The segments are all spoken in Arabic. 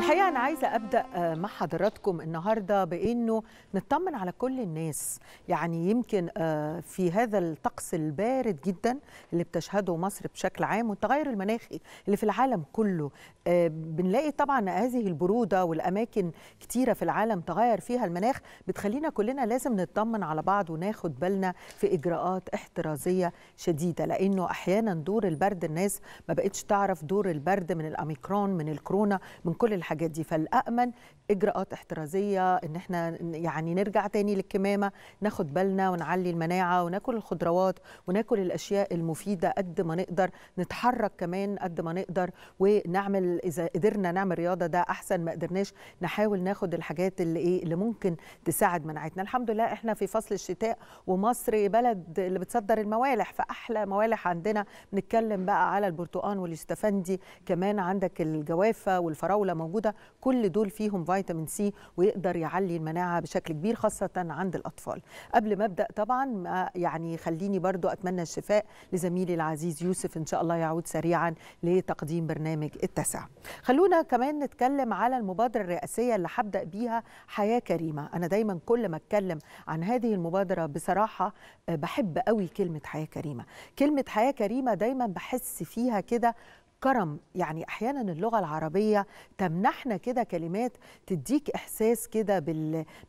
الحقيقه انا عايزه ابدا آه، مع حضراتكم النهارده بانه نطمن على كل الناس يعني يمكن آه، في هذا الطقس البارد جدا اللي بتشهده مصر بشكل عام والتغير المناخي اللي في العالم كله آه، بنلاقي طبعا هذه البروده والاماكن كتيره في العالم تغير فيها المناخ بتخلينا كلنا لازم نطمن على بعض وناخد بالنا في اجراءات احترازيه شديده لانه احيانا دور البرد الناس ما بقتش تعرف دور البرد من الاميكرون من الكورونا من كل الحاجات الحاجات دي فالامن اجراءات احترازيه ان احنا يعني نرجع تاني للكمامه ناخد بالنا ونعلي المناعه وناكل الخضروات وناكل الاشياء المفيده قد ما نقدر نتحرك كمان قد ما نقدر ونعمل اذا قدرنا نعمل رياضه ده احسن ما قدرناش نحاول ناخد الحاجات اللي ايه اللي ممكن تساعد مناعتنا الحمد لله احنا في فصل الشتاء ومصر بلد اللي بتصدر الموالح فاحلى موالح عندنا نتكلم بقى على البرتقال والاستفندي كمان عندك الجوافه والفراوله موجوده موجوده كل دول فيهم فيتامين سي ويقدر يعلي المناعه بشكل كبير خاصه عند الاطفال قبل ما ابدا طبعا يعني خليني برضو اتمنى الشفاء لزميلي العزيز يوسف ان شاء الله يعود سريعا لتقديم برنامج التسع خلونا كمان نتكلم على المبادره الرئاسيه اللي هبدا بيها حياه كريمه انا دايما كل ما اتكلم عن هذه المبادره بصراحه آه، بحب قوي كلمه حياه كريمه كلمه حياه كريمه دايما بحس فيها كده كرم يعني احيانا اللغه العربيه تمنحنا كده كلمات تديك احساس كده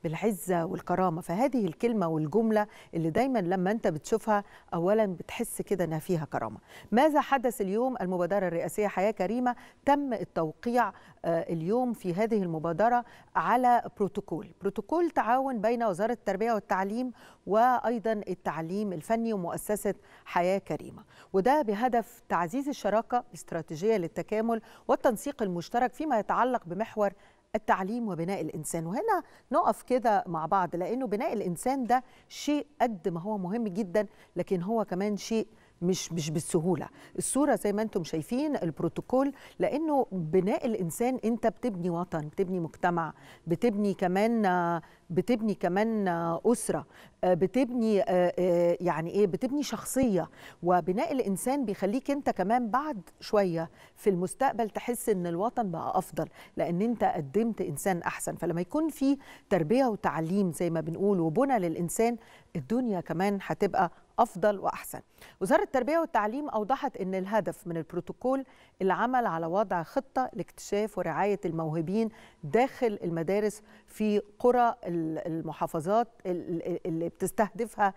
بالعزه والكرامه فهذه الكلمه والجمله اللي دايما لما انت بتشوفها اولا بتحس كده انها فيها كرامه ماذا حدث اليوم المبادره الرئاسيه حياه كريمه تم التوقيع آه، اليوم في هذه المبادره على بروتوكول بروتوكول تعاون بين وزاره التربيه والتعليم وايضا التعليم الفني ومؤسسه حياه كريمه وده بهدف تعزيز الشراكه الاستراتيجيه للتكامل والتنسيق المشترك فيما يتعلق بمحور التعليم وبناء الانسان وهنا نقف كده مع بعض لانه بناء الانسان ده شيء قد ما هو مهم جدا لكن هو كمان شيء مش مش بالسهوله الصوره زي ما انتم شايفين البروتوكول لانه بناء الانسان انت بتبني وطن بتبني مجتمع بتبني كمان بتبني كمان اسره بتبني آه، آه، يعني ايه بتبني شخصيه وبناء الانسان بيخليك انت كمان بعد شويه في المستقبل تحس ان الوطن بقى افضل لان انت قدمت انسان احسن فلما يكون في تربيه وتعليم زي ما بنقول وبنى للانسان الدنيا كمان هتبقى أفضل وأحسن وزارة التربية والتعليم أوضحت أن الهدف من البروتوكول العمل على وضع خطة لاكتشاف ورعاية الموهبين داخل المدارس في قرى المحافظات اللي بتستهدفها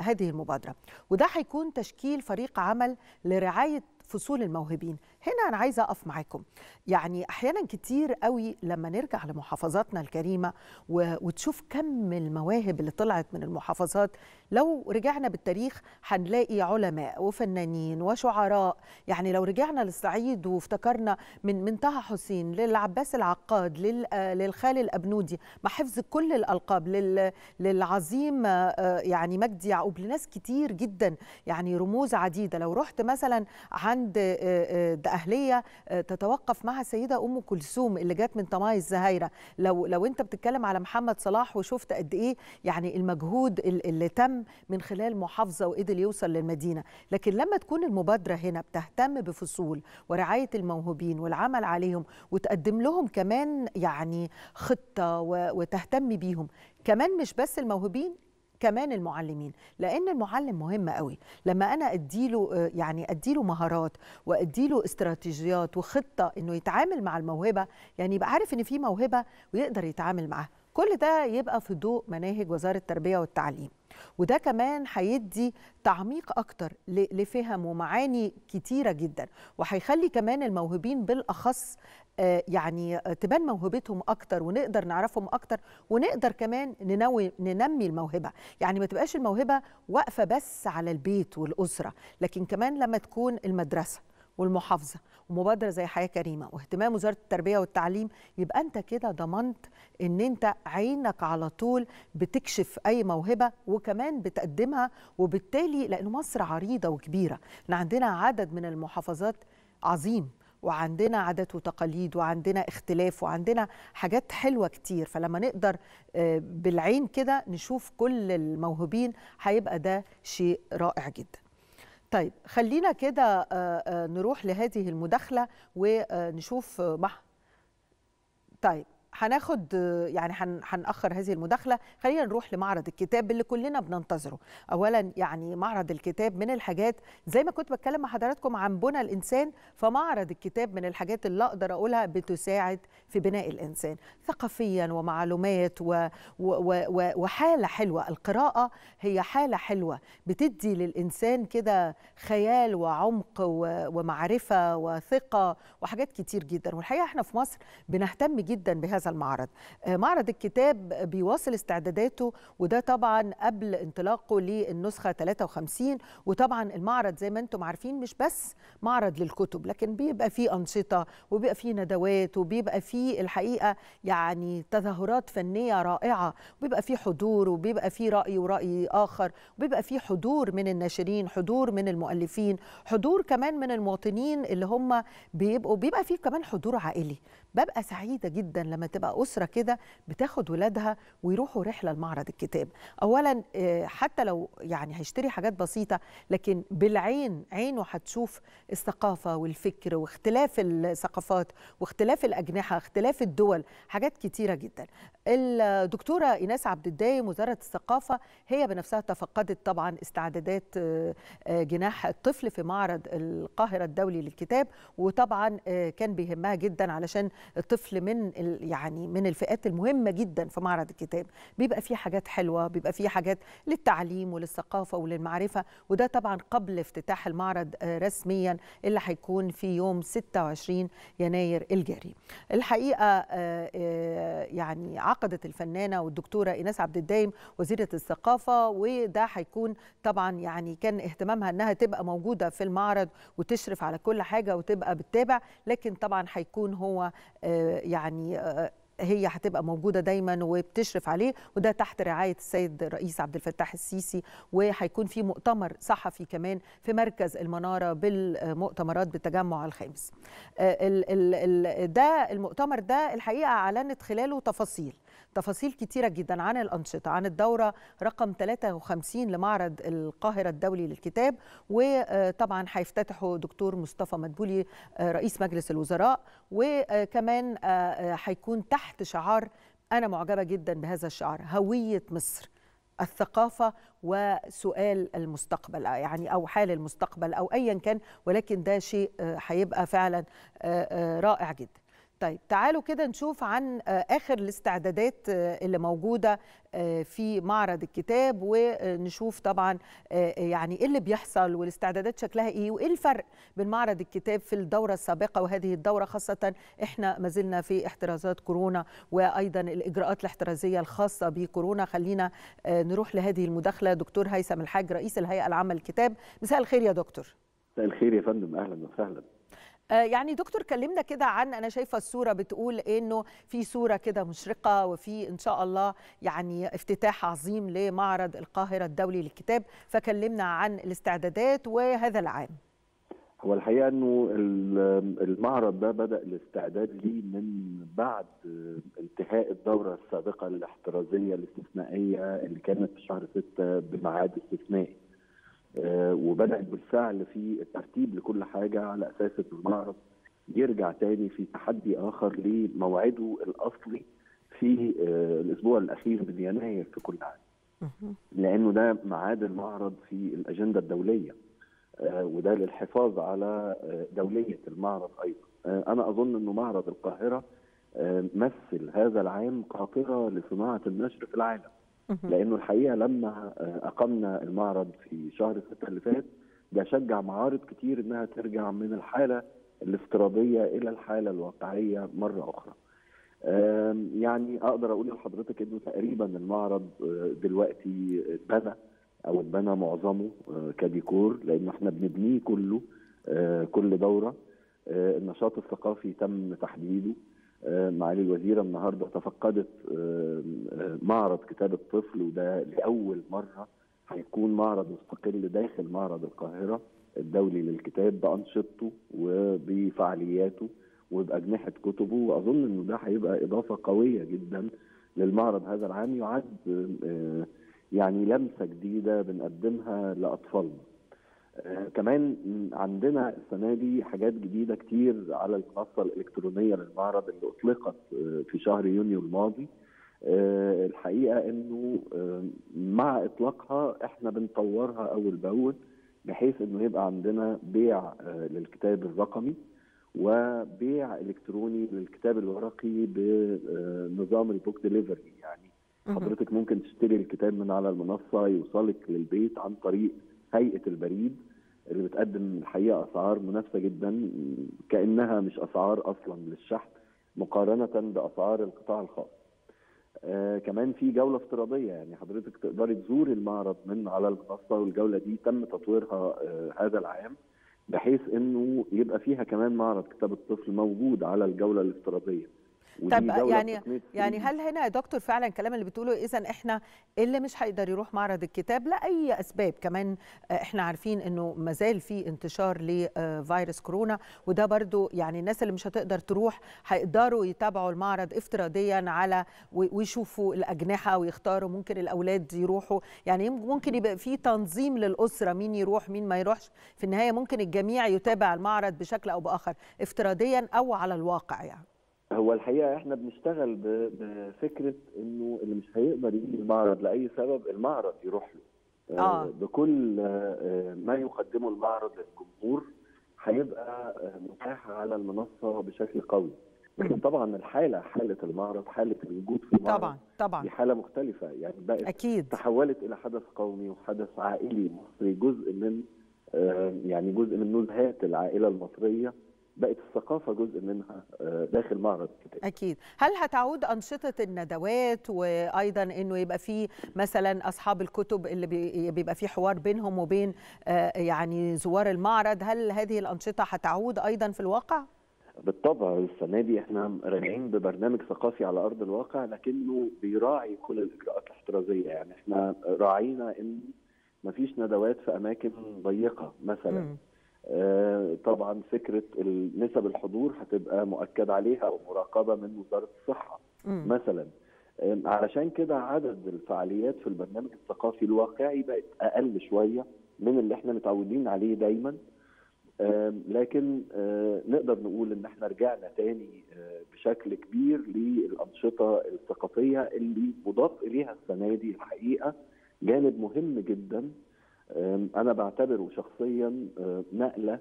هذه المبادرة وده هيكون تشكيل فريق عمل لرعاية فصول الموهبين هنا أنا عايزة أقف معاكم يعني أحيانا كتير قوي لما نرجع لمحافظاتنا الكريمة وتشوف كم المواهب اللي طلعت من المحافظات لو رجعنا بالتاريخ هنلاقي علماء وفنانين وشعراء يعني لو رجعنا للصعيد وافتكرنا من من طه حسين للعباس العقاد للخال الأبنودي مع حفظ كل الألقاب للعظيم آه، يعني مجدي يعقوب لناس كتير جدا يعني رموز عديدة لو رحت مثلا عند آه، آه، اهليه آه، تتوقف مع السيدة أم كلثوم اللي جت من طماي الزهايرة لو لو أنت بتتكلم على محمد صلاح وشفت قد إيه يعني المجهود اللي تم من خلال محافظة وقدر يوصل للمدينة لكن لما تكون المبادرة هنا بتهتم بفصول ورعاية الموهوبين والعمل عليهم وتقدم لهم كمان يعني خطة وتهتم بيهم كمان مش بس الموهوبين كمان المعلمين لان المعلم مهم قوي لما انا اديله آه، يعني اديله مهارات واديله استراتيجيات وخطه انه يتعامل مع الموهبه يعني يبقى عارف ان في موهبه ويقدر يتعامل معاها كل ده يبقى في ضوء مناهج وزاره التربيه والتعليم وده كمان هيدي تعميق اكتر لفهم ومعاني كتيره جدا وهيخلي كمان الموهوبين بالاخص آه، يعني تبان موهبتهم اكتر ونقدر نعرفهم اكتر ونقدر كمان ننوي ننمي الموهبه يعني ما تبقاش الموهبه واقفه بس على البيت والاسره لكن كمان لما تكون المدرسه والمحافظه ومبادره زي حياه كريمه واهتمام وزاره التربيه والتعليم يبقى انت كده ضمنت ان انت عينك على طول بتكشف اي موهبه وكمان بتقدمها وبالتالي لان مصر عريضه وكبيره احنا عندنا عدد من المحافظات عظيم وعندنا عادات وتقاليد وعندنا اختلاف وعندنا حاجات حلوه كتير فلما نقدر آه، بالعين كده نشوف كل الموهوبين هيبقى ده شيء رائع جدا طيب خلينا كده آه، آه، نروح لهذه المداخله ونشوف مع طيب هناخد يعني هنأخر هذه المداخلة خلينا نروح لمعرض الكتاب اللي كلنا بننتظره أولا يعني معرض الكتاب من الحاجات زي ما كنت بتكلم مع حضراتكم عن بنى الإنسان فمعرض الكتاب من الحاجات اللي أقدر أقولها بتساعد في بناء الإنسان ثقافيا ومعلومات و و و وحالة حلوة القراءة هي حالة حلوة بتدي للإنسان كده خيال وعمق ومعرفة وثقة وحاجات كتير جدا والحقيقة احنا في مصر بنهتم جدا بهذا هذا المعرض آه، معرض الكتاب بيواصل استعداداته وده طبعا قبل انطلاقه للنسخة 53 وطبعا المعرض زي ما انتم عارفين مش بس معرض للكتب لكن بيبقى فيه أنشطة وبيبقى فيه ندوات وبيبقى فيه الحقيقة يعني تظاهرات فنية رائعة وبيبقى فيه حضور وبيبقى فيه رأي ورأي آخر وبيبقى فيه حضور من الناشرين حضور من المؤلفين حضور كمان من المواطنين اللي هم بيبقوا بيبقى فيه كمان حضور عائلي ببقى سعيده جدا لما تبقى اسره كده بتاخد ولادها ويروحوا رحله لمعرض الكتاب اولا آه، حتى لو يعني هيشتري حاجات بسيطه لكن بالعين عينه هتشوف الثقافه والفكر واختلاف الثقافات واختلاف الاجنحه اختلاف الدول حاجات كتيره جدا الدكتوره ايناس عبد الدايم وزاره الثقافه هي بنفسها تفقدت طبعا استعدادات آه، آه، جناح الطفل في معرض القاهره الدولي للكتاب وطبعا كان بيهمها جدا علشان طفل من يعني من الفئات المهمه جدا في معرض الكتاب بيبقى فيه حاجات حلوه بيبقى فيه حاجات للتعليم وللثقافه وللمعرفه وده طبعا قبل افتتاح المعرض آه، رسميا اللي هيكون في يوم 26 يناير الجاري الحقيقه آه، آه، يعني عقدت الفنانه والدكتوره ايناس عبد الدايم وزيره الثقافه وده هيكون طبعا يعني كان اهتمامها انها تبقى موجوده في المعرض وتشرف على كل حاجه وتبقى بتتابع لكن طبعا هيكون هو آه، يعني آه، هي هتبقى موجودة دايما وبتشرف عليه وده تحت رعاية السيد الرئيس عبد الفتاح السيسي وهيكون في مؤتمر صحفي كمان في مركز المنارة بالمؤتمرات بالتجمع الخامس آه، ده المؤتمر ده الحقيقة أعلنت خلاله تفاصيل تفاصيل كتيرة جدا عن الأنشطة عن الدورة رقم 53 لمعرض القاهرة الدولي للكتاب وطبعا هيفتتحه دكتور مصطفى مدبولي آه، رئيس مجلس الوزراء وكمان آه، آه، هيكون تحت شعار أنا معجبة جدا بهذا الشعار هوية مصر الثقافه وسؤال المستقبل يعني او حال المستقبل او ايا كان ولكن ده شيء هيبقى فعلا رائع جدا طيب تعالوا كده نشوف عن آه، اخر الاستعدادات آه، اللي موجوده آه، في معرض الكتاب ونشوف طبعا يعني ايه اللي بيحصل والاستعدادات شكلها ايه وايه الفرق بين معرض الكتاب في الدوره السابقه وهذه الدوره خاصه احنا ما زلنا في احترازات كورونا وايضا الاجراءات الاحترازيه الخاصه بكورونا خلينا نروح لهذه المداخله دكتور هيثم الحاج رئيس الهيئه العامه للكتاب مساء الخير يا دكتور مساء الخير يا فندم اهلا وسهلا آه، يعني دكتور كلمنا كده عن انا شايفه الصوره بتقول انه في صوره كده مشرقه وفي ان شاء الله يعني افتتاح عظيم لمعرض القاهره الدولي للكتاب فكلمنا عن الاستعدادات وهذا العام هو الحقيقه انه المعرض ده بدا الاستعداد ليه من بعد انتهاء الدوره السابقه الاحترازيه الاستثنائيه اللي كانت في شهر 6 بميعاد استثنائي آه، وبدات بالفعل في الترتيب لكل حاجه على اساس ان المعرض يرجع تاني في تحدي اخر لموعده الاصلي في آه، الاسبوع الاخير من يناير في كل عام. لانه ده ميعاد المعرض في الاجنده الدوليه آه، وده للحفاظ على دوليه المعرض ايضا. انا اظن انه معرض القاهره مثل هذا العام قاطره لصناعه النشر في العالم. لانه الحقيقه لما اقمنا المعرض في شهر 6 اللي فات ده شجع معارض كتير انها ترجع من الحاله الافتراضيه الى الحاله الواقعيه مره اخرى. يعني اقدر اقول لحضرتك انه تقريبا المعرض آه، دلوقتي اتبنى او اتبنى معظمه آه، كديكور لانه احنا بنبنيه كله آه، كل دوره النشاط الثقافي تم تحديده آه، معالي الوزيره النهارده تفقدت آه، آه، معرض كتاب الطفل وده لاول مره هيكون معرض مستقل داخل معرض القاهره الدولي للكتاب بانشطته وبفعالياته وباجنحه كتبه واظن انه ده هيبقى اضافه قويه جدا للمعرض هذا العام يعد يعني لمسه جديده بنقدمها لاطفالنا آه، كمان عندنا السنه دي حاجات جديده كتير على المنصه الالكترونيه للمعرض اللي اطلقت آه، في شهر يونيو الماضي آه، الحقيقه انه مع اطلاقها احنا بنطورها اول باول بحيث انه يبقى عندنا بيع للكتاب الرقمي وبيع الكتروني للكتاب الورقي بنظام البوك ديليفري يعني حضرتك ممكن تشتري الكتاب من على المنصه يوصلك للبيت عن طريق هيئه البريد اللي بتقدم الحقيقه اسعار منافسه جدا كانها مش اسعار اصلا للشحن مقارنه باسعار القطاع الخاص. آه كمان في جوله افتراضيه يعني حضرتك تقدري تزوري المعرض من على المنصه والجوله دي تم تطويرها آه هذا العام بحيث انه يبقى فيها كمان معرض كتاب الطفل موجود على الجوله الافتراضيه. طب يعني يعني هل هنا يا دكتور فعلا الكلام اللي بتقوله اذا احنا اللي مش هيقدر يروح معرض الكتاب لاي اسباب كمان احنا عارفين انه مازال في انتشار لفيروس كورونا وده برضو يعني الناس اللي مش هتقدر تروح هيقدروا يتابعوا المعرض افتراضيا على ويشوفوا الاجنحه ويختاروا ممكن الاولاد يروحوا يعني ممكن يبقى في تنظيم للاسره مين يروح مين ما يروحش في النهايه ممكن الجميع يتابع المعرض بشكل او باخر افتراضيا او على الواقع يعني هو الحقيقه احنا بنشتغل بفكره انه اللي مش هيقدر يجي المعرض لاي سبب المعرض يروح له آه. آه. بكل آه، ما يقدمه المعرض للجمهور هيبقى آه، متاح على المنصه بشكل قوي لكن طبعا الحاله حاله المعرض حاله الوجود في المعرض طبعا طبعا دي حاله مختلفه يعني بقت اكيد تحولت الى حدث قومي وحدث عائلي مصري جزء من يعني جزء من نزهات العائله المصريه بقت الثقافة جزء منها آه، داخل معرض الكتاب أكيد هل هتعود أنشطة الندوات وأيضا أنه يبقى في مثلا أصحاب الكتب اللي بيبقى في حوار بينهم وبين آه، يعني زوار المعرض هل هذه الأنشطة هتعود أيضا في الواقع؟ بالطبع السنه دي احنا راجعين ببرنامج ثقافي على ارض الواقع لكنه بيراعي كل الاجراءات الاحترازيه يعني احنا راعينا ان مفيش ندوات في اماكن ضيقه مثلا آه، طبعا فكره نسب الحضور هتبقى مؤكد عليها ومراقبه من وزاره الصحه مثلا علشان كده عدد الفعاليات في البرنامج الثقافي الواقعي بقت اقل شويه من اللي احنا متعودين عليه دايما لكن آه، نقدر نقول ان احنا رجعنا تاني آه، بشكل كبير للانشطه الثقافيه اللي مضاف اليها السنه دي الحقيقه جانب مهم جدا انا بعتبره شخصيا أه، نقله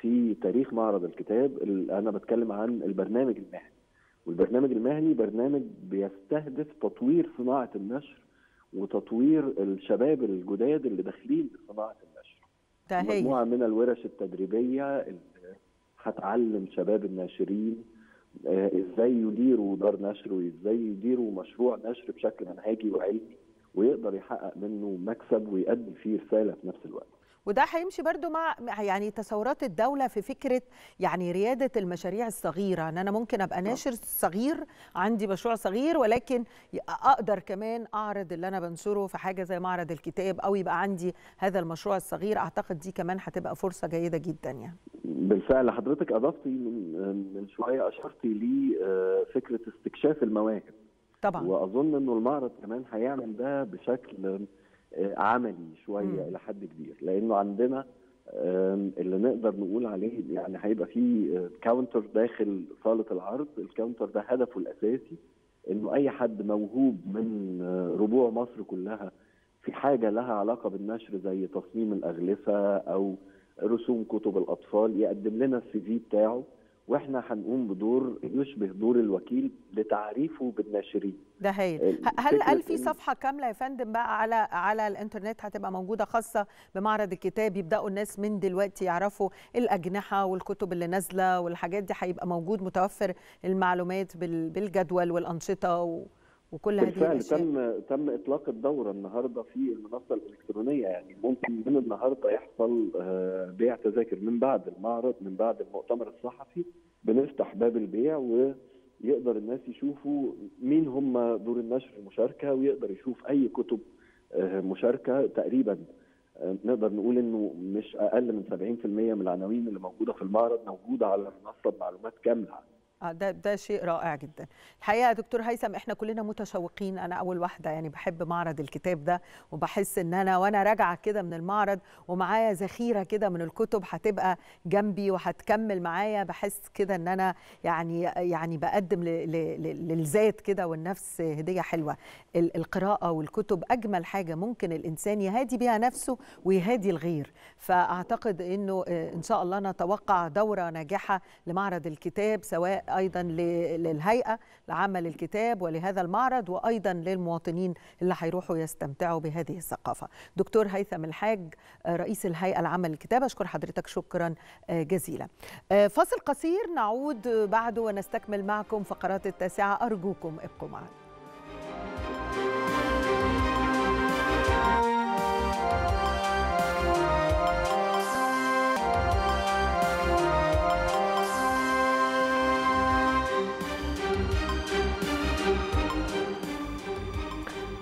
في تاريخ معرض الكتاب انا بتكلم عن البرنامج المهني والبرنامج المهني برنامج بيستهدف تطوير صناعه النشر وتطوير الشباب الجداد اللي داخلين صناعه النشر تهيئ. مجموعه من الورش التدريبيه اللي هتعلم شباب الناشرين أه، ازاي يديروا دار نشر وازاي يديروا مشروع نشر بشكل منهجي وعلمي ويقدر يحقق منه مكسب ويؤدي فيه رساله في نفس الوقت وده هيمشي برضو مع يعني تصورات الدولة في فكرة يعني ريادة المشاريع الصغيرة أن يعني أنا ممكن أبقى نعم. ناشر صغير عندي مشروع صغير ولكن أقدر كمان أعرض اللي أنا بنشره في حاجة زي معرض الكتاب أو يبقى عندي هذا المشروع الصغير أعتقد دي كمان هتبقى فرصة جيدة جدا يعني بالفعل حضرتك أضفتي من شوية أشرتي لفكرة آه، استكشاف المواهب طبعا واظن انه المعرض كمان هيعمل ده بشكل آه، عملي شويه الى حد كبير لانه عندنا اللي نقدر نقول عليه يعني هيبقى في كاونتر آه، داخل صاله العرض الكاونتر ده هدفه الاساسي انه اي حد موهوب من آه، ربوع مصر كلها في حاجه لها علاقه بالنشر زي تصميم الاغلفه او رسوم كتب الاطفال يقدم لنا السي في بتاعه واحنا هنقوم بدور يشبه دور الوكيل لتعريفه بالناشرين ده هي هل قال في صفحه كامله يا فندم بقى على على الانترنت هتبقى موجوده خاصه بمعرض الكتاب يبداوا الناس من دلوقتي يعرفوا الاجنحه والكتب اللي نازله والحاجات دي هيبقى موجود متوفر المعلومات بالجدول والانشطه و... وكل هذه الاشياء تم تم اطلاق الدوره النهارده في المنصه الالكترونيه يعني ممكن من النهارده يحصل آه، بيع تذاكر من بعد المعرض من بعد المؤتمر الصحفي بنفتح باب البيع ويقدر الناس يشوفوا مين هم دور النشر المشاركه ويقدر يشوف اي كتب آه، مشاركه تقريبا آه، نقدر نقول انه مش اقل من 70% من العناوين اللي موجوده في المعرض موجوده على المنصه بمعلومات كامله آه، ده ده شيء رائع جدا الحقيقه يا دكتور هيثم احنا كلنا متشوقين انا اول واحده يعني بحب معرض الكتاب ده وبحس ان انا وانا راجعه كده من المعرض ومعايا ذخيره كده من الكتب هتبقى جنبي وهتكمل معايا بحس كده ان انا يعني يعني بقدم للذات كده والنفس هديه حلوه القراءه والكتب اجمل حاجه ممكن الانسان يهادي بيها نفسه ويهادي الغير فاعتقد انه آه، ان شاء الله نتوقع دوره ناجحه لمعرض الكتاب سواء ايضا للهيئه لعمل الكتاب ولهذا المعرض وايضا للمواطنين اللي هيروحوا يستمتعوا بهذه الثقافه دكتور هيثم الحاج رئيس الهيئه لعمل الكتاب اشكر حضرتك شكرا آه، جزيلا آه، فاصل قصير نعود بعده ونستكمل معكم فقرات التاسعه ارجوكم ابقوا معنا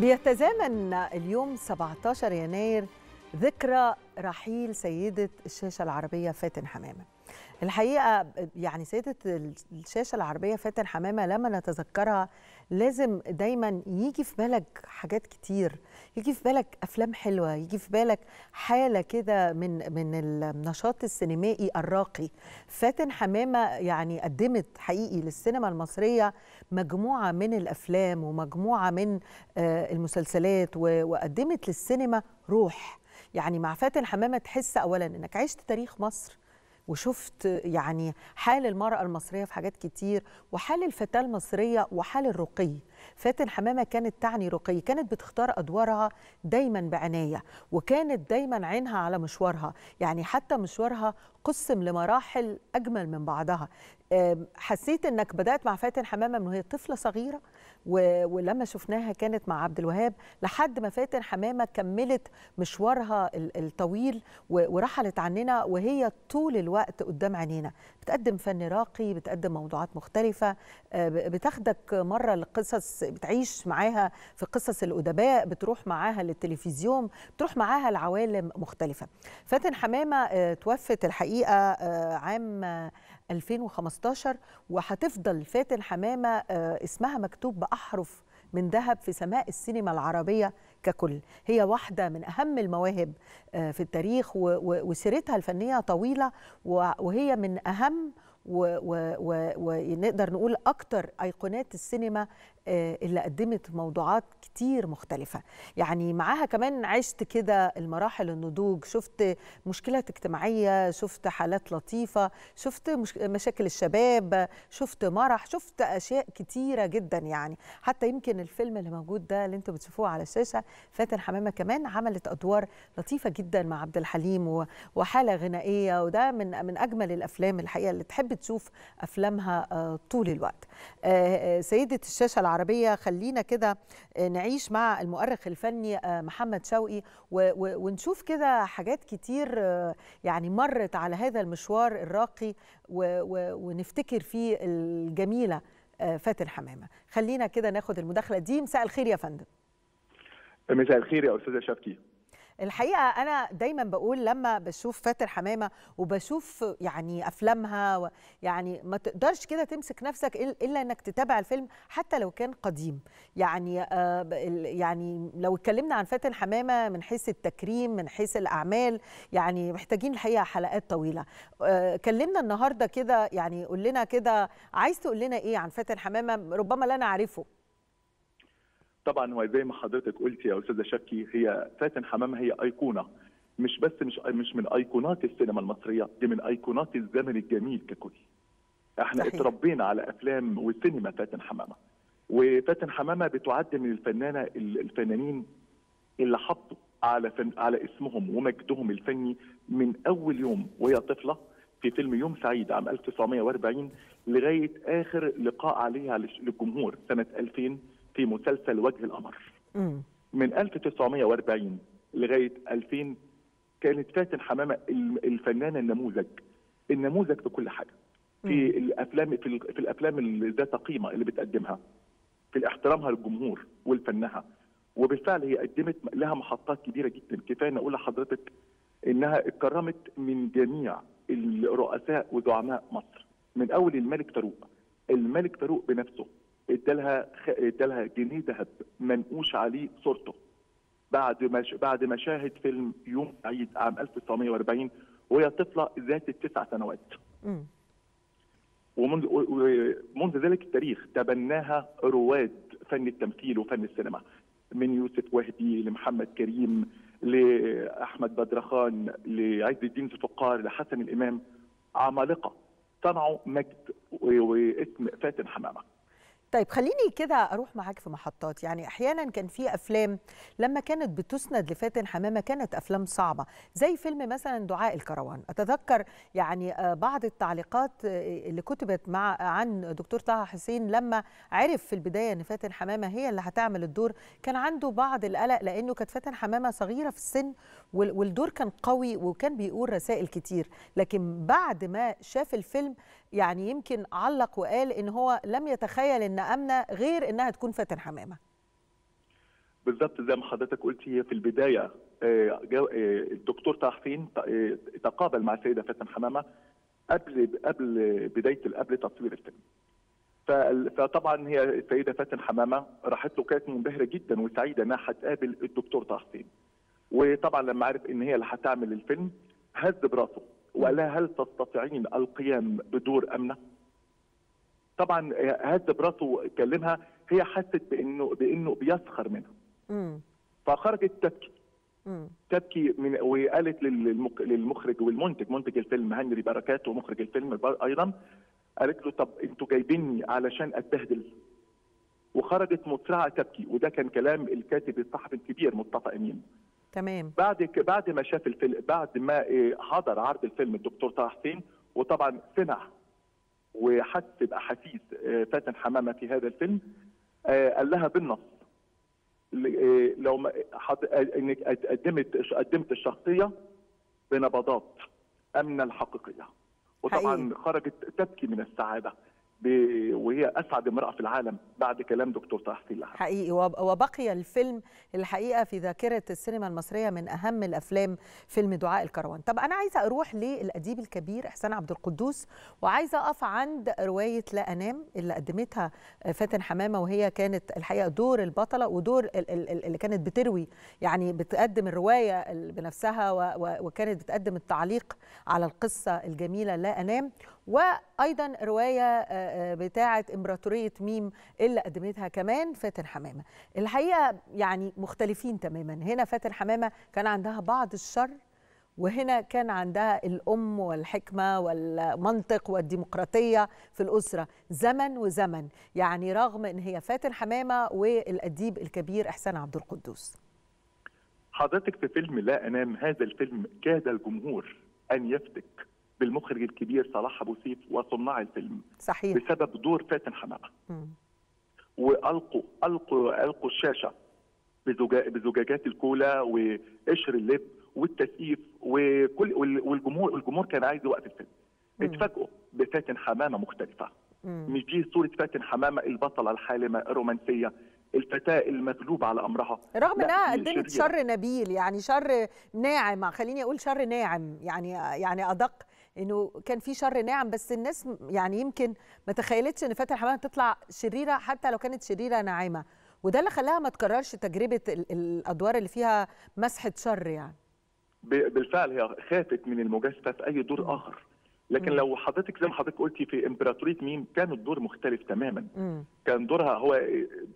بيتزامن اليوم 17 يناير ذكرى رحيل سيدة الشاشة العربية فاتن حمامة الحقيقة يعني سيدة الشاشة العربية فاتن حمامة لما نتذكرها لازم دايما يجي في بالك حاجات كتير يجي في بالك افلام حلوه يجي في بالك حاله كده من من النشاط السينمائي الراقي فاتن حمامه يعني قدمت حقيقي للسينما المصريه مجموعه من الافلام ومجموعه من آه، المسلسلات وقدمت للسينما روح يعني مع فاتن حمامه تحس اولا انك عشت تاريخ مصر وشفت يعني حال المرأة المصرية في حاجات كتير وحال الفتاة المصرية وحال الرقي فاتن حمامة كانت تعني رقي كانت بتختار أدوارها دايما بعناية وكانت دايما عينها على مشوارها يعني حتى مشوارها قسم لمراحل أجمل من بعضها حسيت أنك بدأت مع فاتن حمامة من وهي طفلة صغيرة ولما شفناها كانت مع عبد الوهاب لحد ما فاتن حمامه كملت مشوارها الطويل ورحلت عننا وهي طول الوقت قدام عينينا بتقدم فن راقي بتقدم موضوعات مختلفه آه، بتاخدك مره لقصص بتعيش معاها في قصص الادباء بتروح معاها للتلفزيون بتروح معاها لعوالم مختلفه فاتن حمامه آه، توفت الحقيقه آه، عام 2015 وهتفضل فاتن حمامه آه، اسمها مكتوب باحرف من ذهب في سماء السينما العربيه ككل هي واحده من اهم المواهب آه، في التاريخ وسيرتها الفنيه طويله وهي من اهم ونقدر نقول اكتر ايقونات السينما آه، اللي قدمت موضوعات كتير مختلفة يعني معاها كمان عشت كده المراحل النضوج شفت مشكلات اجتماعية شفت حالات لطيفة شفت مش... مشاكل الشباب شفت مرح شفت أشياء كتيرة جدا يعني حتى يمكن الفيلم اللي موجود ده اللي انتوا بتشوفوه على الشاشة فاتن حمامة كمان عملت أدوار لطيفة جدا مع عبد الحليم و... وحالة غنائية وده من من أجمل الأفلام الحقيقة اللي تحب تشوف أفلامها آه، طول الوقت آه، سيدة الشاشة العربية خلينا كده آه، نعيش مع المؤرخ الفني آه، محمد شوقي ونشوف كده حاجات كتير آه، يعني مرت على هذا المشوار الراقي ونفتكر فيه الجميلة فاتن حمامة خلينا كده ناخد المداخلة دي مساء الخير يا فندم مساء الخير يا أستاذة شفتي الحقيقه انا دايما بقول لما بشوف فاتن حمامه وبشوف يعني افلامها يعني ما تقدرش كده تمسك نفسك الا انك تتابع الفيلم حتى لو كان قديم يعني آه يعني لو اتكلمنا عن فاتن حمامه من حيث التكريم من حيث الاعمال يعني محتاجين الحقيقه حلقات طويله آه كلمنا النهارده كده يعني قول لنا كده عايز تقول لنا ايه عن فاتن حمامه ربما لا نعرفه طبعا هو زي ما حضرتك قلتي يا استاذه شكي هي فاتن حمامه هي ايقونه مش بس مش مش من ايقونات السينما المصريه دي من ايقونات الزمن الجميل ككل احنا صحيح. اتربينا على افلام وسينما فاتن حمامه وفاتن حمامه بتعد من الفنانه الفنانين اللي حطوا على فن على اسمهم ومجدهم الفني من اول يوم وهي طفله في فيلم يوم سعيد عام 1940 لغايه اخر لقاء عليها للجمهور سنه 2000 في مسلسل وجه القمر من 1940 لغايه 2000 كانت فاتن حمامه الفنانه النموذج النموذج في كل حاجه في الافلام في, الافلام ذات قيمه اللي بتقدمها في احترامها للجمهور ولفنها وبالفعل هي قدمت لها محطات كبيره جدا كفايه ان اقول لحضرتك انها اتكرمت من جميع الرؤساء وزعماء مصر من اول الملك فاروق الملك فاروق بنفسه ادالها ادالها جنيه ذهب منقوش عليه صورته بعد مش... بعد مشاهد فيلم يوم عيد عام 1940 وهي طفله ذات التسع سنوات. مم. ومنذ ذلك التاريخ تبناها رواد فن التمثيل وفن السينما من يوسف وهبي لمحمد كريم لاحمد بدرخان لعز الدين الفقار لحسن الامام عمالقه صنعوا مجد واسم فاتن حمامه. طيب خليني كده اروح معاك في محطات يعني احيانا كان في افلام لما كانت بتسند لفاتن حمامه كانت افلام صعبه زي فيلم مثلا دعاء الكروان اتذكر يعني آه، بعض التعليقات آه، اللي كتبت مع عن دكتور طه حسين لما عرف في البدايه ان فاتن حمامه هي اللي هتعمل الدور كان عنده بعض القلق لانه كانت فاتن حمامه صغيره في السن والدور كان قوي وكان بيقول رسائل كتير لكن بعد ما شاف الفيلم يعني يمكن علق وقال ان هو لم يتخيل ان امنه غير انها تكون فاتن حمامه بالظبط زي ما حضرتك قلتي في البدايه آه، آه، الدكتور طه حسين آه، تقابل مع السيده فاتن حمامه قبل قبل بدايه قبل تصوير الفيلم فطبعا هي السيده فاتن حمامه راحت له كانت منبهره جدا وسعيده انها هتقابل الدكتور طه حسين وطبعا لما عرف ان هي اللي هتعمل الفيلم هز براسه ولا هل تستطيعين القيام بدور امنه؟ طبعا هز آه، مراته كلمها هي حست بانه بانه بيسخر منها. فخرجت تبكي. تبكي من وقالت للمخرج والمنتج منتج الفيلم هنري بركات ومخرج الفيلم ايضا قالت له طب انتوا جايبيني علشان اتبهدل وخرجت مسرعه تبكي وده كان كلام الكاتب الصحفي الكبير مصطفى امين تمام بعد بعد ما شاف الفيلم بعد ما إيه، حضر عرض الفيلم الدكتور طه حسين وطبعا سمع وحس باحاسيس فاتن حمامه في هذا الفيلم آه، قال لها بالنص آه، لو آه، انك قدمت قدمت الشخصيه بنبضات امنه الحقيقيه وطبعا حقيقي. خرجت تبكي من السعاده وهي اسعد امراه في العالم بعد كلام دكتور طه لها حقيقي وبقي الفيلم الحقيقه في ذاكره السينما المصريه من اهم الافلام فيلم دعاء الكروان طب انا عايزه اروح للاديب الكبير احسان عبد القدوس وعايزه اقف عند روايه لا انام اللي قدمتها فاتن حمامه وهي كانت الحقيقه دور البطله ودور اللي كانت بتروي يعني بتقدم الروايه بنفسها وكانت بتقدم التعليق على القصه الجميله لا انام وايضا روايه آه، آه، بتاعه امبراطوريه ميم اللي قدمتها كمان فاتن حمامه الحقيقه يعني مختلفين تماما هنا فاتن حمامه كان عندها بعض الشر وهنا كان عندها الأم والحكمة والمنطق والديمقراطية في الأسرة زمن وزمن يعني رغم أن هي فاتن حمامة والأديب الكبير إحسان عبد القدوس حضرتك في فيلم لا أنام هذا الفيلم كاد الجمهور أن يفتك بالمخرج الكبير صلاح ابو سيف وصناع الفيلم صحيح بسبب دور فاتن حمامه والقوا القوا القوا الشاشه بزجاجات الكولا وقشر اللب والتسقيف وكل والجمهور الجمهور كان عايز وقت الفيلم اتفاجئوا بفاتن حمامه مختلفه مم. مش دي صوره فاتن حمامه البطله الحالمه الرومانسيه الفتاه المغلوبه على امرها رغم انها قدمت شر نبيل يعني شر ناعم خليني اقول شر ناعم يعني يعني ادق انه كان في شر ناعم بس الناس يعني يمكن ما تخيلتش ان فاتن حمامه تطلع شريره حتى لو كانت شريره ناعمه وده اللي خلاها ما تكررش تجربه الادوار اللي فيها مسحه شر يعني بالفعل هي خافت من المجازفه في اي دور اخر لكن مم. لو حضرتك زي ما حضرتك قلتي في امبراطوريه ميم كان الدور مختلف تماما مم. كان دورها هو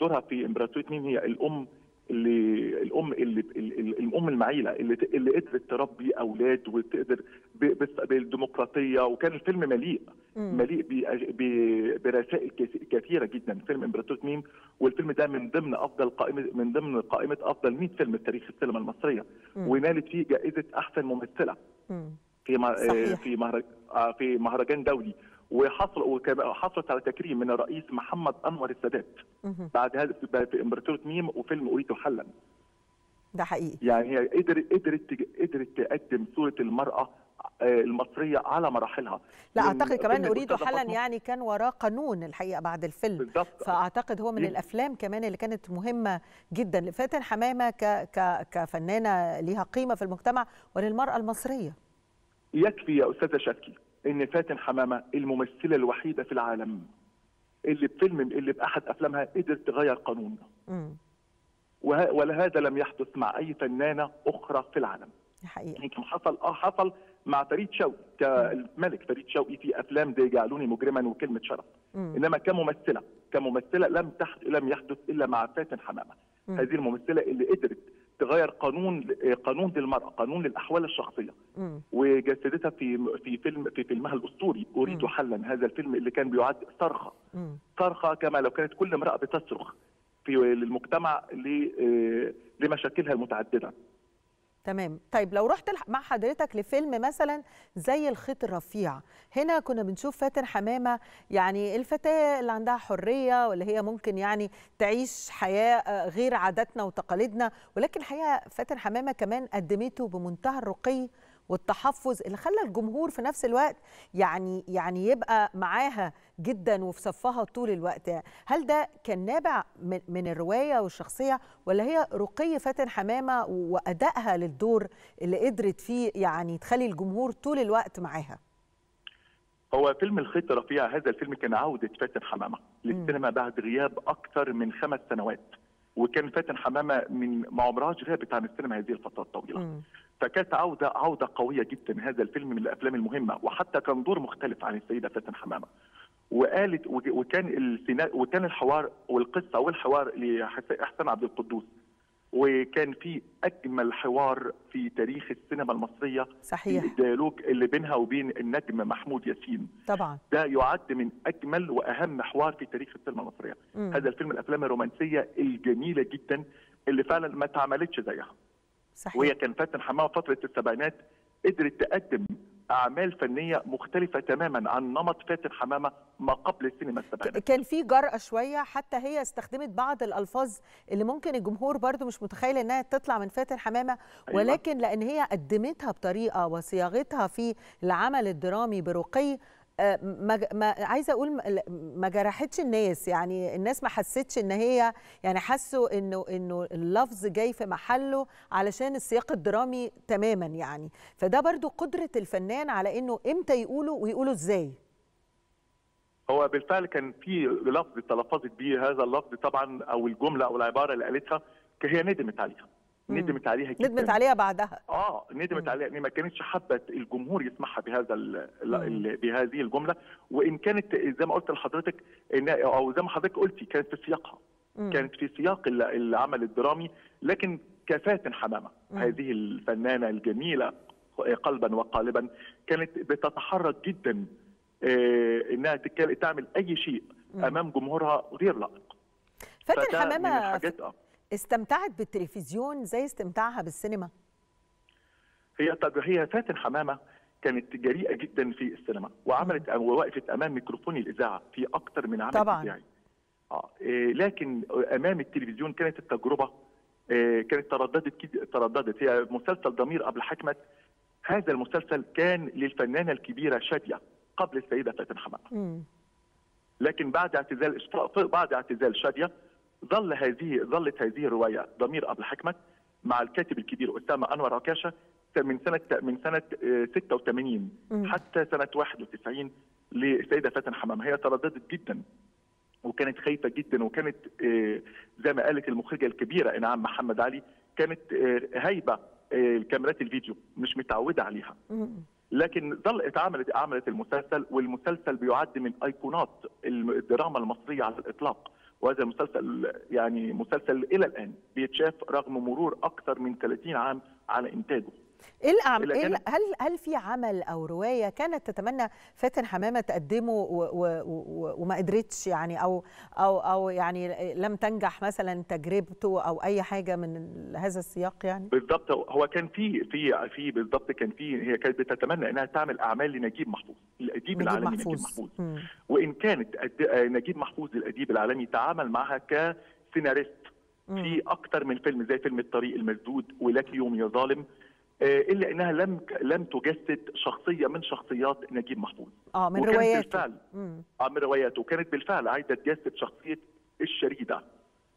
دورها في امبراطوريه ميم هي الام اللي الام اللي الام المعيله اللي اللي قدرت تربي اولاد وتقدر بالديمقراطيه وكان الفيلم مليء مليء برسائل كثيره جدا فيلم امبراطور ميم والفيلم ده من ضمن افضل قائمه من ضمن قائمه افضل 100 فيلم في تاريخ السينما المصريه ونالت فيه جائزه احسن ممثله في آه، في مهرجان دولي وحصل وحصلت على تكريم من الرئيس محمد انور السادات بعد هذا في امبراطوره ميم وفيلم اريد حلا ده حقيقي يعني هي قدرت قدرت قدرت تقدم صوره المراه آه، المصريه على مراحلها لا اعتقد كمان اريد حلا يعني كان وراه قانون الحقيقه بعد الفيلم بالضبط. فاعتقد هو من إيه؟ الافلام كمان اللي كانت مهمه جدا لفاتن حمامه ك... ك... كفنانه ليها قيمه في المجتمع وللمراه المصريه يكفي يا استاذه شكي ان فاتن حمامه الممثله الوحيده في العالم اللي بفيلم اللي باحد افلامها قدرت تغير قانون ولهذا لم يحدث مع اي فنانه اخرى في العالم حقيقة. يمكن حصل اه حصل مع فريد شوقي كملك فريد شوقي في افلام دي جعلوني مجرما وكلمه شرف مم. انما كممثله كممثله لم تحدث لم يحدث الا مع فاتن حمامه مم. هذه الممثله اللي قدرت تغير قانون آه، قانون للمراه قانون للاحوال الشخصيه وجسدتها في في فيلم في فيلمها الاسطوري اريد حلا هذا الفيلم اللي كان بيعد صرخه صرخه كما لو كانت كل امراه بتصرخ في المجتمع آه، لمشاكلها المتعدده تمام طيب لو رحت مع حضرتك لفيلم مثلا زي الخيط الرفيع هنا كنا بنشوف فاتن حمامه يعني الفتاه اللي عندها حريه واللي هي ممكن يعني تعيش حياه آه، غير عاداتنا وتقاليدنا ولكن الحقيقه فاتن حمامه كمان قدمته بمنتهى الرقي والتحفظ اللي خلى الجمهور في نفس الوقت يعني يعني يبقى معاها جدا وفي صفها طول الوقت هل ده كان نابع من, من الروايه والشخصيه ولا هي رقي فاتن حمامه وادائها للدور اللي قدرت فيه يعني تخلي الجمهور طول الوقت معاها هو فيلم الخيط رفيع هذا الفيلم كان عودة فاتن حمامة للسينما بعد غياب أكثر من خمس سنوات وكان فاتن حمامة من ما عمرهاش غابت عن السينما هذه الفترة الطويلة م. فكانت عودة عودة قوية جدا هذا الفيلم من الأفلام المهمة وحتى كان دور مختلف عن السيدة فاتن حمامة وقالت وكان وكان الحوار والقصة والحوار لإحسان عبد القدوس وكان في اجمل حوار في تاريخ السينما المصريه صحيح الديالوج اللي بينها وبين النجم محمود ياسين طبعا ده يعد من اجمل واهم حوار في تاريخ السينما المصريه مم. هذا الفيلم الافلام الرومانسيه الجميله جدا اللي فعلا ما اتعملتش زيها صحيح. وهي كان فاتن حماه فتره السبعينات قدرت تقدم اعمال فنيه مختلفه تماما عن نمط فاتن حمامه ما قبل السينما السبعينات كان في جرأه شويه حتى هي استخدمت بعض الالفاظ اللي ممكن الجمهور برضو مش متخيل انها تطلع من فاتن حمامه أيوة. ولكن لان هي قدمتها بطريقه وصياغتها في العمل الدرامي برقي ما, ما عايزه اقول ما جرحتش الناس يعني الناس ما حستش ان هي يعني حسوا انه انه اللفظ جاي في محله علشان السياق الدرامي تماما يعني فده برضو قدره الفنان على انه امتى يقوله ويقوله ازاي هو بالفعل كان في لفظ تلفظت بيه هذا اللفظ طبعا او الجمله او العباره اللي قالتها هي ندمت عليها ندمت عليها جدا ندمت عليها بعدها اه ندمت مم. عليها ما كانتش حابه الجمهور يسمعها بهذا بهذه الجمله وان كانت زي ما قلت لحضرتك إن او زي ما حضرتك قلتي كانت في سياقها كانت في سياق العمل الدرامي لكن كفاتن حمامه مم. هذه الفنانه الجميله قلبا وقالبا كانت بتتحرك جدا آه، انها تعمل اي شيء امام جمهورها غير لائق فاتن حمامه استمتعت بالتلفزيون زي استمتاعها بالسينما هي طب هي فاتن حمامه كانت جريئه جدا في السينما وعملت ووقفت امام ميكروفون الاذاعه في اكثر من عمل طبعا إذاعي. آه. إيه، لكن امام التلفزيون كانت التجربه إيه، كانت ترددت ترددت هي مسلسل ضمير ابو حكمت هذا المسلسل كان للفنانه الكبيره شاديه قبل السيده فاتن حمامه لكن بعد اعتزال بعد اعتزال شاديه ظل هذه ظلت هذه الروايه ضمير ابو الحكمه مع الكاتب الكبير اسامه انور عكاشه من سنه من سنه 86 آه، حتى سنه 91 للسيده فاتن حمام هي ترددت جدا وكانت خايفه جدا وكانت آه، زي ما قالت المخرجه الكبيره انعام محمد علي كانت آه، هايبه الكاميرات الفيديو مش متعوده عليها لكن ظل اتعملت عملت المسلسل والمسلسل بيعد من ايقونات الدراما المصريه على الاطلاق وهذا المسلسل يعني مسلسل الى الان بيتشاف رغم مرور اكثر من 30 عام على انتاجه ايه, إيه هل هل في عمل او روايه كانت تتمنى فاتن حمامه تقدمه وما قدرتش يعني او او او يعني لم تنجح مثلا تجربته او اي حاجه من هذا السياق يعني بالضبط هو كان في في في بالضبط كان في هي كانت بتتمنى انها تعمل اعمال لنجيب محفوظ الاديب العالمي محفوظ. نجيب محفوظ وان كانت آه، نجيب محفوظ الاديب العالمي تعامل معها كسيناريست في اكتر من فيلم زي فيلم الطريق المسدود ولك يوم يا ظالم آه، الا انها لم لم تجسد شخصيه من شخصيات نجيب محفوظ اه من رواياته بالفعل اه من رواياته وكانت بالفعل عايزه تجسد شخصيه الشريده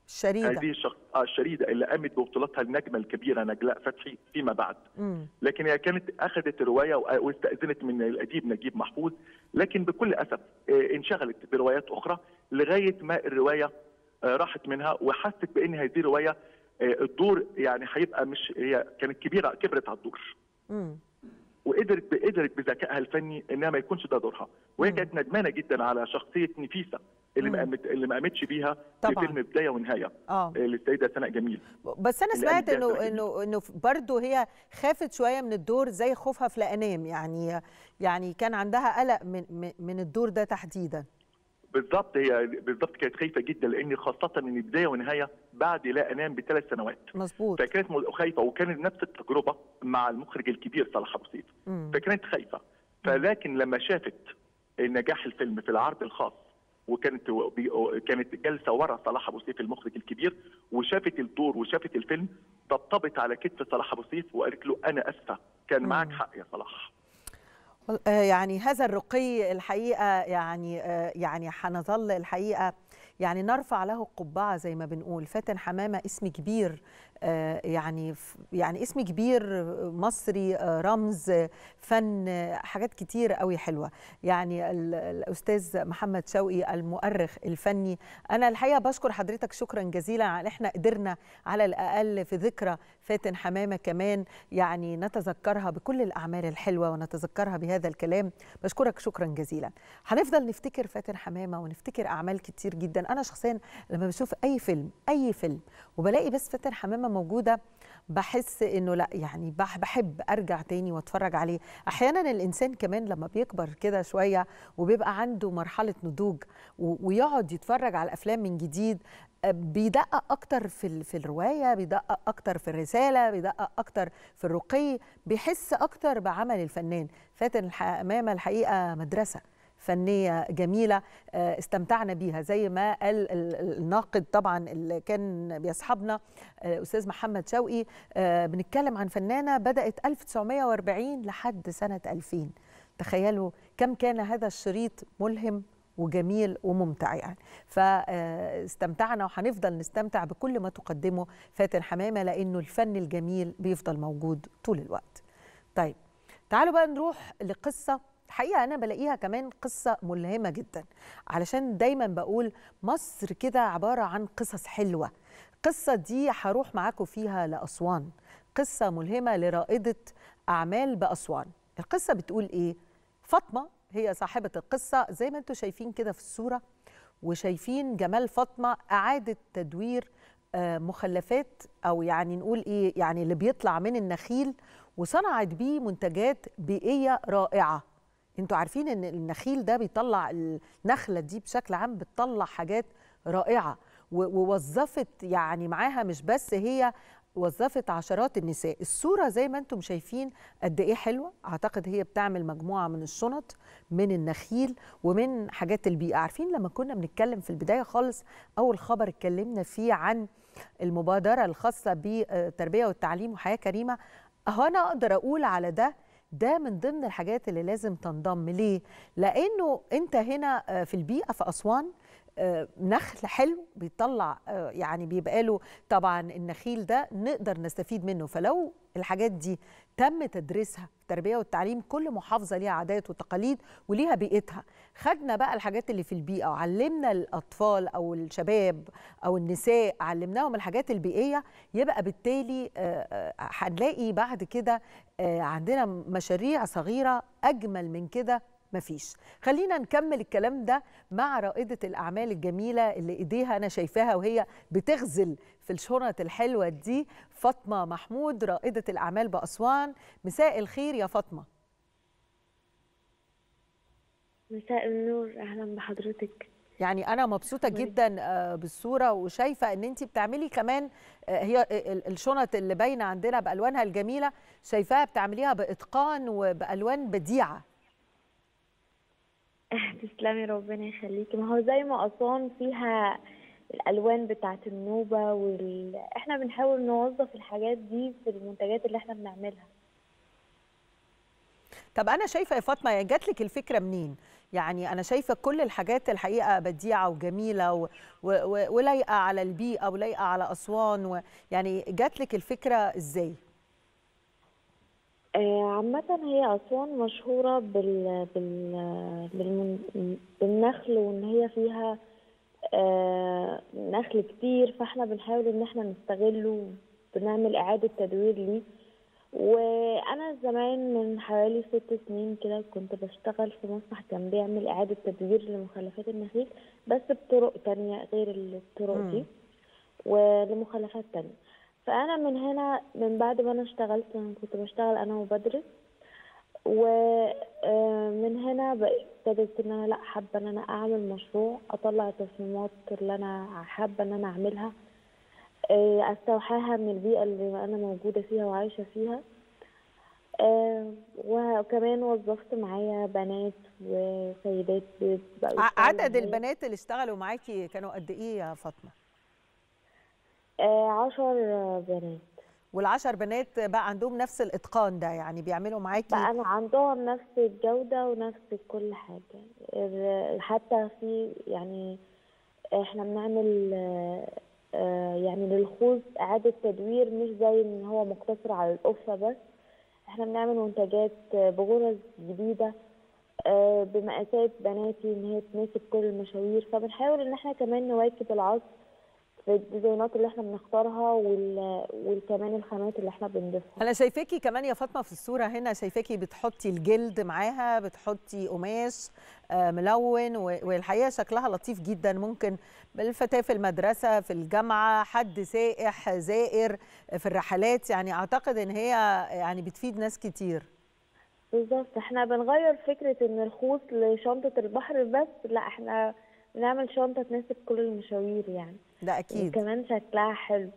الشريده هذه الشخ... آه الشريده اللي قامت ببطولتها النجمه الكبيره نجلاء فتحي فيما بعد مم. لكن هي كانت اخذت الروايه واستاذنت من الاديب نجيب محفوظ لكن بكل اسف آه، انشغلت بروايات اخرى لغايه ما الروايه آه، راحت منها وحست بان هذه الروايه آه، الدور يعني هيبقى مش هي كانت كبيره كبرت على الدور وقدرت قدرت بذكائها الفني انها ما يكونش ده دورها وهي مم. كانت ندمانه جدا على شخصيه نفيسه اللي ما اللي ما قامتش بيها طبعا. في فيلم بدايه ونهايه آه. آه. للسيده سناء جميل بس انا سمعت انه انه انه برضه هي خافت شويه من الدور زي خوفها في الانام يعني يعني كان عندها قلق من من الدور ده تحديدا بالظبط هي بالظبط كانت خايفه جدا لان خاصه ان بدايه ونهايه بعد لا انام بثلاث سنوات مظبوط فكانت خايفه وكانت نفس التجربه مع المخرج الكبير صلاح ابو سيف فكانت خايفه فلكن لما شافت نجاح الفيلم في العرض الخاص وكانت كانت جالسه ورا صلاح ابو سيف المخرج الكبير وشافت الدور وشافت الفيلم طبطبت على كتف صلاح ابو سيف وقالت له انا اسفه كان معك حق يا صلاح آه، يعني هذا الرقي الحقيقه يعني آه، يعني حنظل الحقيقه يعني نرفع له القبعه زي ما بنقول فاتن حمامه اسم كبير آه، يعني يعني اسم كبير مصري آه، رمز فن حاجات كتير قوي حلوه يعني الاستاذ محمد شوقي المؤرخ الفني انا الحقيقه بشكر حضرتك شكرا جزيلا على احنا قدرنا على الاقل في ذكرى فاتن حمامه كمان يعني نتذكرها بكل الاعمال الحلوه ونتذكرها بهذا الكلام بشكرك شكرا جزيلا هنفضل نفتكر فاتن حمامه ونفتكر اعمال كتير جدا انا شخصيا لما بشوف اي فيلم اي فيلم وبلاقي بس فاتن حمامه موجوده بحس انه لا يعني بحب ارجع تاني واتفرج عليه احيانا الانسان كمان لما بيكبر كده شويه وبيبقى عنده مرحله نضوج ويقعد يتفرج على الافلام من جديد آه، بيدقق اكتر في في الروايه بيدقق اكتر في الرساله بيدقق اكتر في الرقي بيحس اكتر بعمل الفنان فاتن امام الحقيقه مدرسه فنيه جميله آه، استمتعنا بيها زي ما قال الناقد طبعا اللي كان بيصحبنا آه، استاذ محمد شوقي آه، بنتكلم عن فنانه بدات 1940 لحد سنه 2000 تخيلوا كم كان هذا الشريط ملهم وجميل وممتع يعني فاستمتعنا وهنفضل نستمتع بكل ما تقدمه فاتن حمامه لانه الفن الجميل بيفضل موجود طول الوقت طيب تعالوا بقى نروح لقصه الحقيقه انا بلاقيها كمان قصه ملهمه جدا علشان دايما بقول مصر كده عباره عن قصص حلوه القصه دي هروح معاكم فيها لاسوان قصه ملهمه لرائده اعمال باسوان القصه بتقول ايه فاطمه هي صاحبه القصه زي ما انتم شايفين كده في الصوره وشايفين جمال فاطمه اعاده تدوير آه، مخلفات او يعني نقول ايه يعني اللي بيطلع من النخيل وصنعت بيه منتجات بيئيه رائعه انتوا عارفين ان النخيل ده بيطلع النخله دي بشكل عام بتطلع حاجات رائعه ووظفت يعني معاها مش بس هي وظفت عشرات النساء الصوره زي ما انتم شايفين قد ايه حلوه اعتقد هي بتعمل مجموعه من الشنط من النخيل ومن حاجات البيئه عارفين لما كنا بنتكلم في البدايه خالص اول خبر اتكلمنا فيه عن المبادره الخاصه بالتربيه والتعليم وحياه كريمه اهو انا اقدر اقول على ده ده من ضمن الحاجات اللي لازم تنضم ليه لانه انت هنا آه، في البيئه في اسوان آه، نخل حلو بيطلع آه، يعني بيبقى له طبعا النخيل ده نقدر نستفيد منه فلو الحاجات دي تم تدريسها التربيه والتعليم كل محافظه ليها عادات وتقاليد وليها بيئتها خدنا بقى الحاجات اللي في البيئه وعلمنا الاطفال او الشباب او النساء علمناهم الحاجات البيئيه يبقى بالتالي آه، آه، هنلاقي بعد كده آه، عندنا مشاريع صغيره اجمل من كده مفيش خلينا نكمل الكلام ده مع رائدة الأعمال الجميلة اللي إيديها أنا شايفاها وهي بتغزل في الشنط الحلوة دي فاطمة محمود رائدة الأعمال بأسوان مساء الخير يا فاطمة مساء النور اهلا بحضرتك يعني انا مبسوطه جدا آه، بالصوره وشايفه ان انت بتعملي كمان آه، هي آه، الشنط اللي باينه عندنا بالوانها الجميله شايفاها بتعمليها باتقان وبالوان بديعه تسلمي ربنا يخليكي ما هو زي ما اصان فيها الالوان بتاعه النوبه وال... احنا بنحاول نوظف الحاجات دي في المنتجات اللي احنا بنعملها طب انا شايفه يا فاطمه جات لك الفكره منين يعني انا شايفه كل الحاجات الحقيقه بديعه وجميله و... و... ولايقه على البيئه ولايقه على اسوان و... يعني جات لك الفكره ازاي آه، عامة هي أسوان مشهورة بال... بال... بالمن... بالنخل وإن هي فيها آه، نخل كتير فإحنا بنحاول إن إحنا نستغله بنعمل إعادة تدوير ليه وانا زمان من حوالي ست سنين كده كنت بشتغل في مسرح كان بيعمل اعاده تدوير لمخلفات النخيل بس بطرق تانية غير الطرق دي ولمخلفات تانية فانا من هنا من بعد ما انا اشتغلت كنت بشتغل انا وبدرس ومن آه، هنا ابتديت ان انا لا حابه ان انا اعمل مشروع اطلع تصميمات اللي انا حابه ان انا اعملها آه، استوحاها من البيئة اللي أنا موجودة فيها وعايشة فيها آه، وكمان وظفت معايا بنات وسيدات عدد البنات اللي اشتغلوا معاكي كانوا قد ايه يا فاطمه؟ آه، عشر بنات والعشر بنات بقى عندهم نفس الاتقان ده يعني بيعملوا معاكي بقى أنا عندهم نفس الجوده ونفس كل حاجه حتى في يعني احنا بنعمل آه، يعني للخوذ إعادة تدوير مش زي إن هو مقتصر على القفة بس إحنا بنعمل منتجات بغرز جديدة آه، بمقاسات بناتي إن هي تناسب كل المشاوير فبنحاول إن إحنا كمان نواكب العصر الديزاينات اللي احنا بنختارها وال... وكمان الخامات اللي احنا بنضيفها انا شايفاكي كمان يا فاطمه في الصوره هنا شايفاكي بتحطي الجلد معاها بتحطي قماش آه، ملون والحقيقه شكلها لطيف جدا ممكن الفتاه في المدرسه في الجامعه حد سائح زائر في الرحلات يعني اعتقد ان هي يعني بتفيد ناس كتير بالظبط احنا بنغير فكره ان الخوص لشنطه البحر بس لا احنا نعمل شنطه تناسب كل المشاوير يعني ده اكيد وكمان شكلها حلو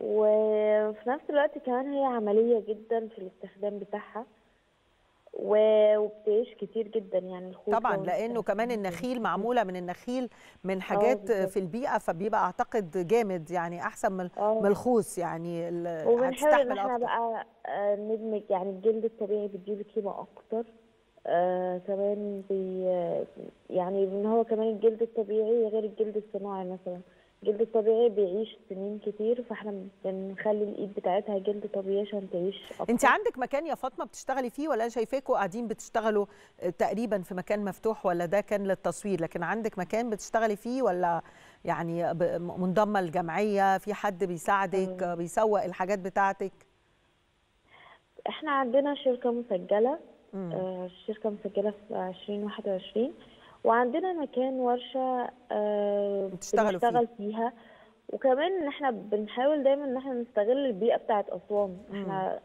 وفي نفس الوقت كمان هي عمليه جدا في الاستخدام بتاعها وبتعيش كتير جدا يعني الخوف طبعا لانه كمان النخيل معموله من النخيل من آه، حاجات في البيئه فبيبقى اعتقد جامد يعني احسن من أوه. آه. الخوص يعني هتستحمل اكتر وبنحاول ان احنا بقى آه، ندمج يعني الجلد الطبيعي بتجيب قيمه اكتر آه، كمان بي يعني ان هو كمان الجلد الطبيعي غير الجلد الصناعي مثلا الجلد الطبيعي بيعيش سنين كتير فاحنا بنخلي الايد بتاعتها جلد طبيعي عشان تعيش أكتر. انت عندك مكان يا فاطمه بتشتغلي فيه ولا انا شايفاكوا قاعدين بتشتغلوا آه، تقريبا في مكان مفتوح ولا ده كان للتصوير لكن عندك مكان بتشتغلي فيه ولا يعني منضمه لجمعيه في حد بيساعدك بيسوق الحاجات بتاعتك احنا عندنا شركه مسجله آه، الشركة مسجلة في 2021 وعندنا مكان ورشة آه، بنشتغل فيها وكمان احنا بنحاول دايما ان احنا نستغل البيئة بتاعه أسوان احنا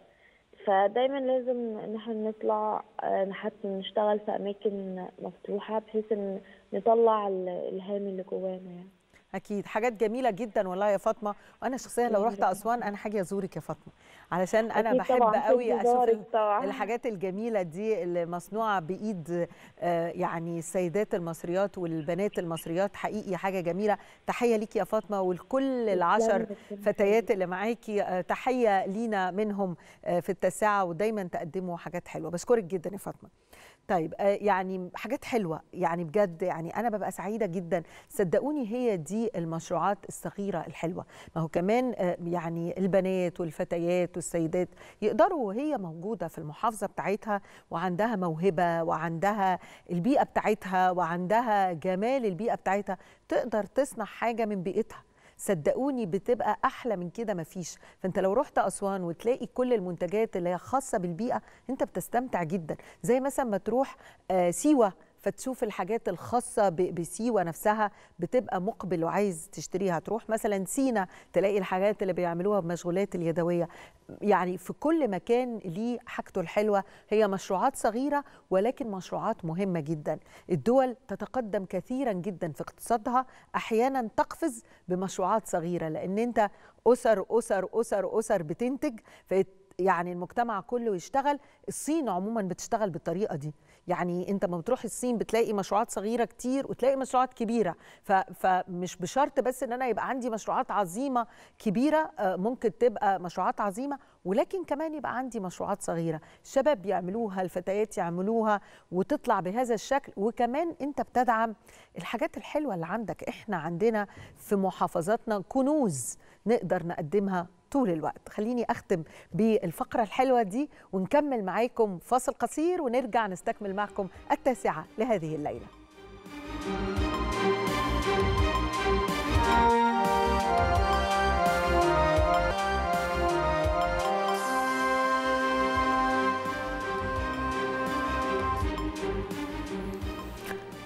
فدايما لازم ان احنا نطلع آه، نحسن نشتغل في اماكن مفتوحه بحيث ان نطلع الهام اللي جوانا يعني اكيد حاجات جميله جدا والله يا فاطمه وانا شخصيا لو رحت اسوان انا حاجه ازورك يا فاطمه علشان انا بحب قوي اشوف طبعاً. الحاجات الجميله دي اللي مصنوعه بايد آه، يعني السيدات المصريات والبنات المصريات حقيقي حاجه جميله تحيه ليكي يا فاطمه ولكل العشر فتيات اللي معاكي آه، تحيه لينا منهم آه، في التسعه ودايما تقدموا حاجات حلوه بشكرك جدا يا فاطمه طيب آه، يعني حاجات حلوه يعني بجد يعني انا ببقى سعيده جدا صدقوني هي دي المشروعات الصغيره الحلوه ما هو كمان آه، يعني البنات والفتيات والسيدات يقدروا وهي موجوده في المحافظه بتاعتها وعندها موهبه وعندها البيئه بتاعتها وعندها جمال البيئه بتاعتها تقدر تصنع حاجه من بيئتها صدقوني بتبقى احلى من كده مفيش فانت لو رحت اسوان وتلاقي كل المنتجات اللي هي خاصه بالبيئه انت بتستمتع جدا زي مثلا ما تروح آه، سيوه فتشوف الحاجات الخاصة بسيوة نفسها بتبقى مقبل وعايز تشتريها تروح مثلا سينا تلاقي الحاجات اللي بيعملوها بمشغولات اليدوية يعني في كل مكان ليه حاجته الحلوة هي مشروعات صغيرة ولكن مشروعات مهمة جدا الدول تتقدم كثيرا جدا في اقتصادها أحيانا تقفز بمشروعات صغيرة لأن أنت أسر أسر أسر أسر بتنتج يعني المجتمع كله يشتغل الصين عموما بتشتغل بالطريقه دي يعني انت لما بتروح الصين بتلاقي مشروعات صغيره كتير وتلاقي مشروعات كبيره فمش بشرط بس ان انا يبقى عندي مشروعات عظيمه كبيره آه، ممكن تبقى مشروعات عظيمه ولكن كمان يبقى عندي مشروعات صغيره الشباب يعملوها الفتيات يعملوها وتطلع بهذا الشكل وكمان انت بتدعم الحاجات الحلوه اللي عندك احنا عندنا في محافظاتنا كنوز نقدر نقدمها طول الوقت خليني اختم بالفقره الحلوه دي ونكمل معاكم فاصل قصير ونرجع نستكمل معكم التاسعه لهذه الليله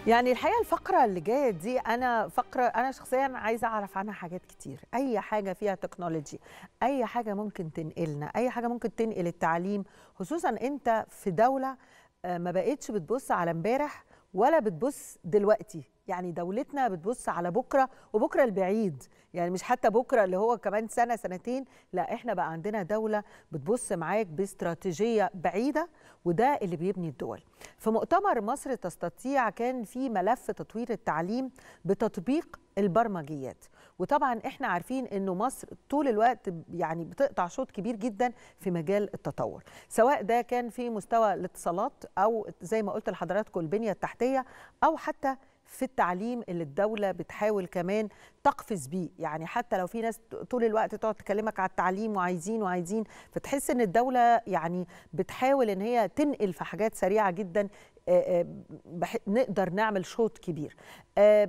يعني الحقيقه الفقره اللي جايه دي انا فقره انا شخصيا عايزه اعرف عنها حاجات كتير اي حاجه فيها تكنولوجي اي حاجه ممكن تنقلنا اي حاجه ممكن تنقل التعليم خصوصا انت في دوله آه، ما بقتش بتبص على امبارح ولا بتبص دلوقتي يعني دولتنا بتبص على بكره وبكره البعيد يعني مش حتى بكره اللي هو كمان سنه سنتين لا احنا بقى عندنا دوله بتبص معاك باستراتيجيه بعيده وده اللي بيبني الدول في مؤتمر مصر تستطيع كان في ملف تطوير التعليم بتطبيق البرمجيات وطبعا احنا عارفين انه مصر طول الوقت يعني بتقطع شوط كبير جدا في مجال التطور سواء ده كان في مستوى الاتصالات او زي ما قلت لحضراتكم البنيه التحتيه او حتى في التعليم اللي الدوله بتحاول كمان تقفز بيه يعني حتى لو في ناس طول الوقت تقعد تكلمك على التعليم وعايزين وعايزين فتحس ان الدوله يعني بتحاول ان هي تنقل في حاجات سريعه جدا نقدر نعمل شوط كبير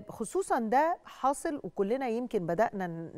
خصوصا ده حاصل وكلنا يمكن بدأنا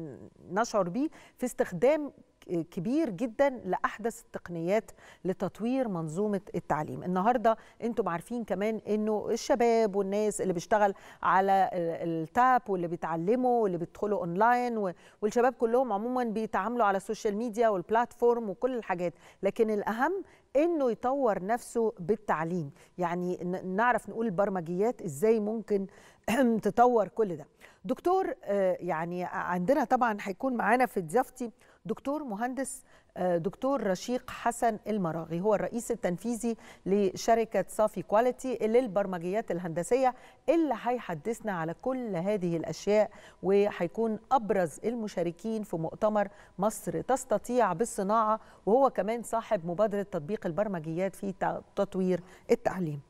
نشعر بيه في استخدام كبير جدا لاحدث التقنيات لتطوير منظومه التعليم النهارده انتم عارفين كمان انه الشباب والناس اللي بيشتغل على التاب واللي بيتعلموا واللي بيدخلوا اونلاين والشباب كلهم عموما بيتعاملوا على السوشيال ميديا والبلاتفورم وكل الحاجات لكن الاهم انه يطور نفسه بالتعليم يعني نعرف نقول البرمجيات ازاي ممكن تطور كل ده دكتور آه، يعني عندنا طبعا هيكون معانا في ضيافتي دكتور مهندس آه، دكتور رشيق حسن المراغي هو الرئيس التنفيذي لشركة صافي كواليتي للبرمجيات الهندسية اللي هيحدثنا على كل هذه الأشياء وهيكون أبرز المشاركين في مؤتمر مصر تستطيع بالصناعة وهو كمان صاحب مبادرة تطبيق البرمجيات في تطوير التعليم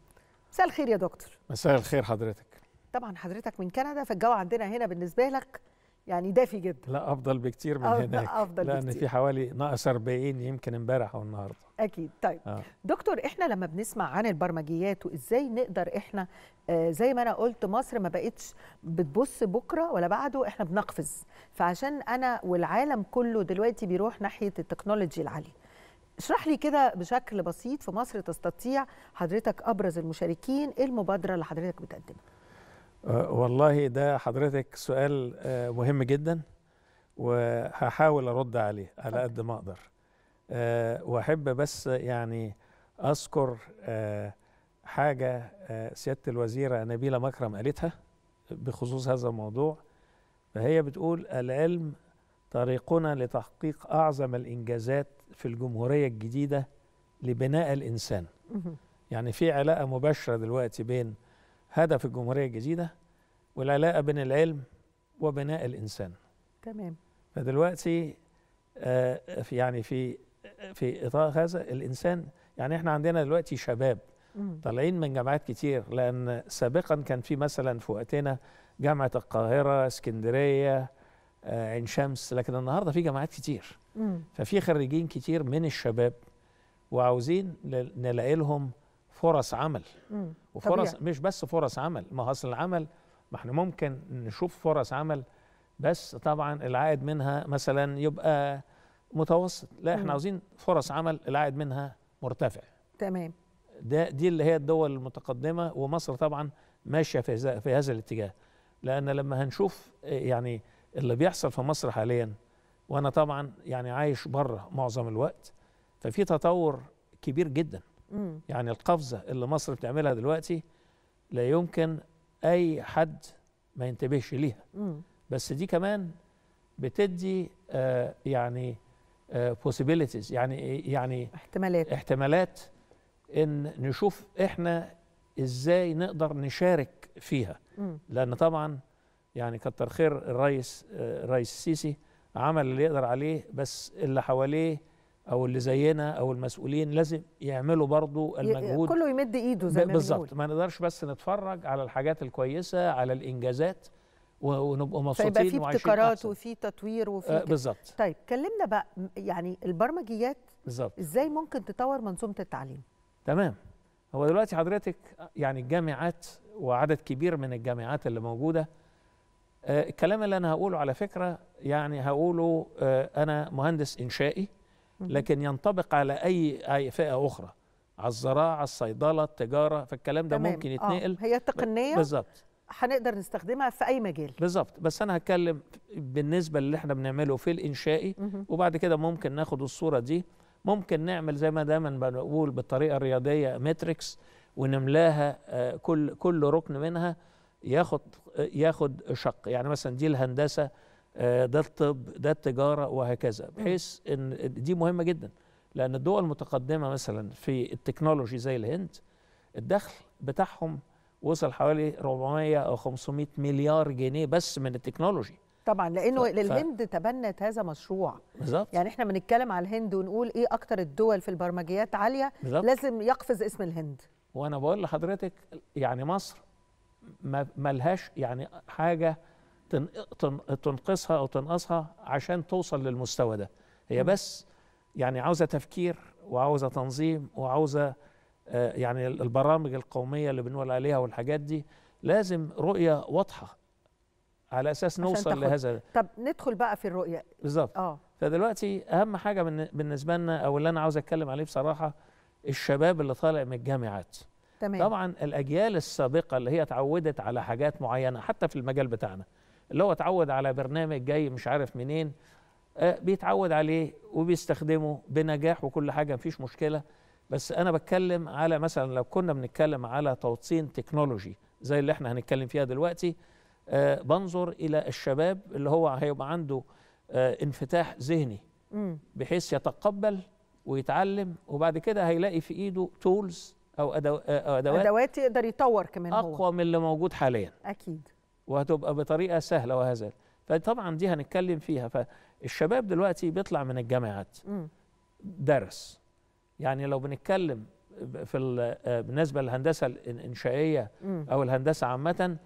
مساء الخير يا دكتور مساء الخير حضرتك طبعا حضرتك من كندا فالجو عندنا هنا بالنسبة لك يعني دافي جدا لا افضل بكتير من أفضل هناك أفضل لان بكتير. في حوالي ناقص 40 يمكن امبارح او النهارده اكيد طيب آه. دكتور احنا لما بنسمع عن البرمجيات وازاي نقدر احنا آه زي ما انا قلت مصر ما بقتش بتبص بكره ولا بعده احنا بنقفز فعشان انا والعالم كله دلوقتي بيروح ناحيه التكنولوجي العاليه اشرح لي كده بشكل بسيط في مصر تستطيع حضرتك ابرز المشاركين ايه المبادره اللي حضرتك بتقدمها أه، والله ده حضرتك سؤال أه، مهم جدا وهحاول ارد عليه على قد ما اقدر أه، واحب بس يعني اذكر حاجه سياده الوزيره نبيله مكرم قالتها بخصوص هذا الموضوع فهي بتقول العلم طريقنا لتحقيق اعظم الانجازات في الجمهوريه الجديده لبناء الانسان يعني في علاقه مباشره دلوقتي بين هدف الجمهورية الجديدة والعلاقة بين العلم وبناء الإنسان تمام فدلوقتي آه، في يعني في في إطار هذا الإنسان يعني إحنا عندنا دلوقتي شباب طالعين من جامعات كتير لأن سابقا كان في مثلا في وقتنا جامعة القاهرة اسكندرية آه، عين شمس لكن النهاردة في جامعات كتير ففي خريجين كتير من الشباب وعاوزين نلاقي لهم فرص عمل وفرص طبيعي. مش بس فرص عمل ما اصل العمل ما احنا ممكن نشوف فرص عمل بس طبعا العائد منها مثلا يبقى متوسط لا احنا مم. عاوزين فرص عمل العائد منها مرتفع تمام ده دي اللي هي الدول المتقدمه ومصر طبعا ماشيه في في هذا الاتجاه لان لما هنشوف يعني اللي بيحصل في مصر حاليا وانا طبعا يعني عايش بره معظم الوقت ففي تطور كبير جدا مم. يعني القفزة اللي مصر بتعملها دلوقتي لا يمكن أي حد ما ينتبهش ليها مم. بس دي كمان بتدي آه يعني آه possibilities يعني يعني احتمالات احتمالات ان نشوف احنا ازاي نقدر نشارك فيها مم. لان طبعا يعني كتر خير الرئيس آه، الرئيس السيسي عمل اللي يقدر عليه بس اللي حواليه او اللي زينا او المسؤولين لازم يعملوا برضو المجهود كله يمد ايده زي ما بالظبط ما نقدرش بس نتفرج على الحاجات الكويسه على الانجازات ونبقى مبسوطين فيبقى في ابتكارات وفي تطوير وفي آه بالظبط طيب كلمنا بقى يعني البرمجيات بالظبط ازاي ممكن تطور منظومه التعليم تمام هو دلوقتي حضرتك يعني الجامعات وعدد كبير من الجامعات اللي موجوده آه الكلام اللي انا هقوله على فكره يعني هقوله آه انا مهندس انشائي لكن ينطبق على اي اي فئه اخرى على الزراعه الصيدله التجاره فالكلام ده ممكن آه. يتنقل آه. هي تقنيه بالظبط هنقدر نستخدمها في اي مجال بالظبط بس انا هتكلم بالنسبه للي احنا بنعمله في الانشائي وبعد كده ممكن ناخد الصوره دي ممكن نعمل زي ما دايما بنقول بالطريقه الرياضيه ماتريكس ونملاها آه، كل كل ركن منها ياخد ياخد شق يعني مثلا دي الهندسه آه، ده الطب ده التجاره وهكذا بحيث ان دي مهمه جدا لان الدول المتقدمه مثلا في التكنولوجي زي الهند الدخل بتاعهم وصل حوالي 400 او 500 مليار جنيه بس من التكنولوجي طبعا لانه ف... الهند تبنت هذا مشروع بالظبط يعني احنا بنتكلم على الهند ونقول ايه اكتر الدول في البرمجيات عاليه بالزبط. لازم يقفز اسم الهند وانا بقول لحضرتك يعني مصر ما ملهاش يعني حاجه تنقصها او تنقصها عشان توصل للمستوى ده هي بس يعني عاوزه تفكير وعاوزه تنظيم وعاوزه آه، يعني البرامج القوميه اللي بنقول عليها والحاجات دي لازم رؤيه واضحه على اساس نوصل لهذا طب ندخل بقى في الرؤيه بالظبط اه فدلوقتي اهم حاجه بالنسبه لنا او اللي انا عاوز اتكلم عليه بصراحه الشباب اللي طالع من الجامعات تمام. طبعا الاجيال السابقه اللي هي اتعودت على حاجات معينه حتى في المجال بتاعنا اللي هو اتعود على برنامج جاي مش عارف منين آه، بيتعود عليه وبيستخدمه بنجاح وكل حاجه مفيش مشكله بس انا بتكلم على مثلا لو كنا بنتكلم على توطين تكنولوجي زي اللي احنا هنتكلم فيها دلوقتي آه، بنظر الى الشباب اللي هو هيبقى عنده آه، انفتاح ذهني بحيث يتقبل ويتعلم وبعد كده هيلاقي في ايده تولز او ادوات ادوات يقدر يطور كمان هو اقوى من اللي موجود حاليا اكيد وهتبقى بطريقه سهله وهذا فطبعا دي هنتكلم فيها فالشباب دلوقتي بيطلع من الجامعات درس يعني لو بنتكلم في آه، بالنسبه للهندسه الانشائيه او الهندسه عامه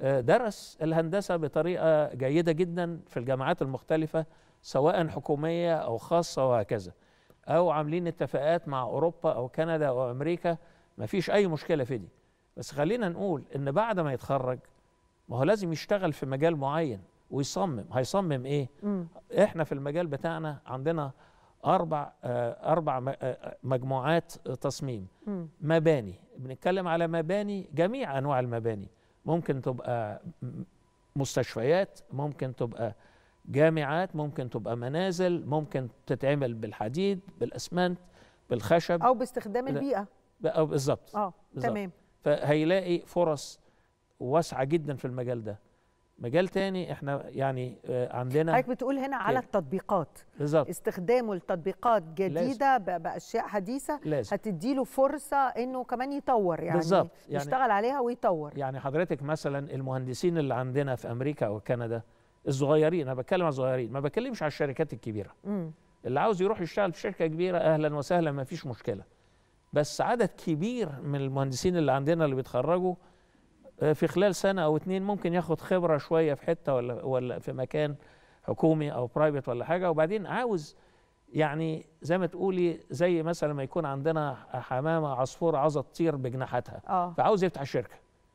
آه، درس الهندسه بطريقه جيده جدا في الجامعات المختلفه سواء حكوميه او خاصه وهكذا او عاملين اتفاقات مع اوروبا او كندا او امريكا مفيش اي مشكله في دي بس خلينا نقول ان بعد ما يتخرج ما هو لازم يشتغل في مجال معين ويصمم هيصمم ايه مم. احنا في المجال بتاعنا عندنا اربع آه اربع آه، مجموعات تصميم مم. مباني بنتكلم على مباني جميع انواع المباني ممكن تبقى مستشفيات ممكن تبقى جامعات ممكن تبقى منازل ممكن تتعمل بالحديد بالاسمنت بالخشب او باستخدام البيئه بالظبط اه تمام فهيلاقي فرص واسعه جدا في المجال ده مجال تاني احنا يعني آه، عندنا حضرتك بتقول هنا على التطبيقات بالظبط استخدامه لتطبيقات جديده لازم. باشياء حديثه لازم. هتديله فرصه انه كمان يطور يعني بالظبط يعني يشتغل عليها ويطور يعني حضرتك مثلا المهندسين اللي عندنا في امريكا او كندا الصغيرين انا بتكلم على الصغيرين ما بتكلمش على الشركات الكبيره م. اللي عاوز يروح يشتغل في شركه كبيره اهلا وسهلا ما فيش مشكله بس عدد كبير من المهندسين اللي عندنا اللي بيتخرجوا آه، في خلال سنه او اتنين ممكن ياخد خبره شويه في حته ولا ولا في مكان حكومي او برايفت ولا حاجه وبعدين عاوز يعني زي ما تقولي زي مثلا ما يكون عندنا حمامه عصفور عاوزه تطير بجناحاتها آه. فعاوز يفتح شركه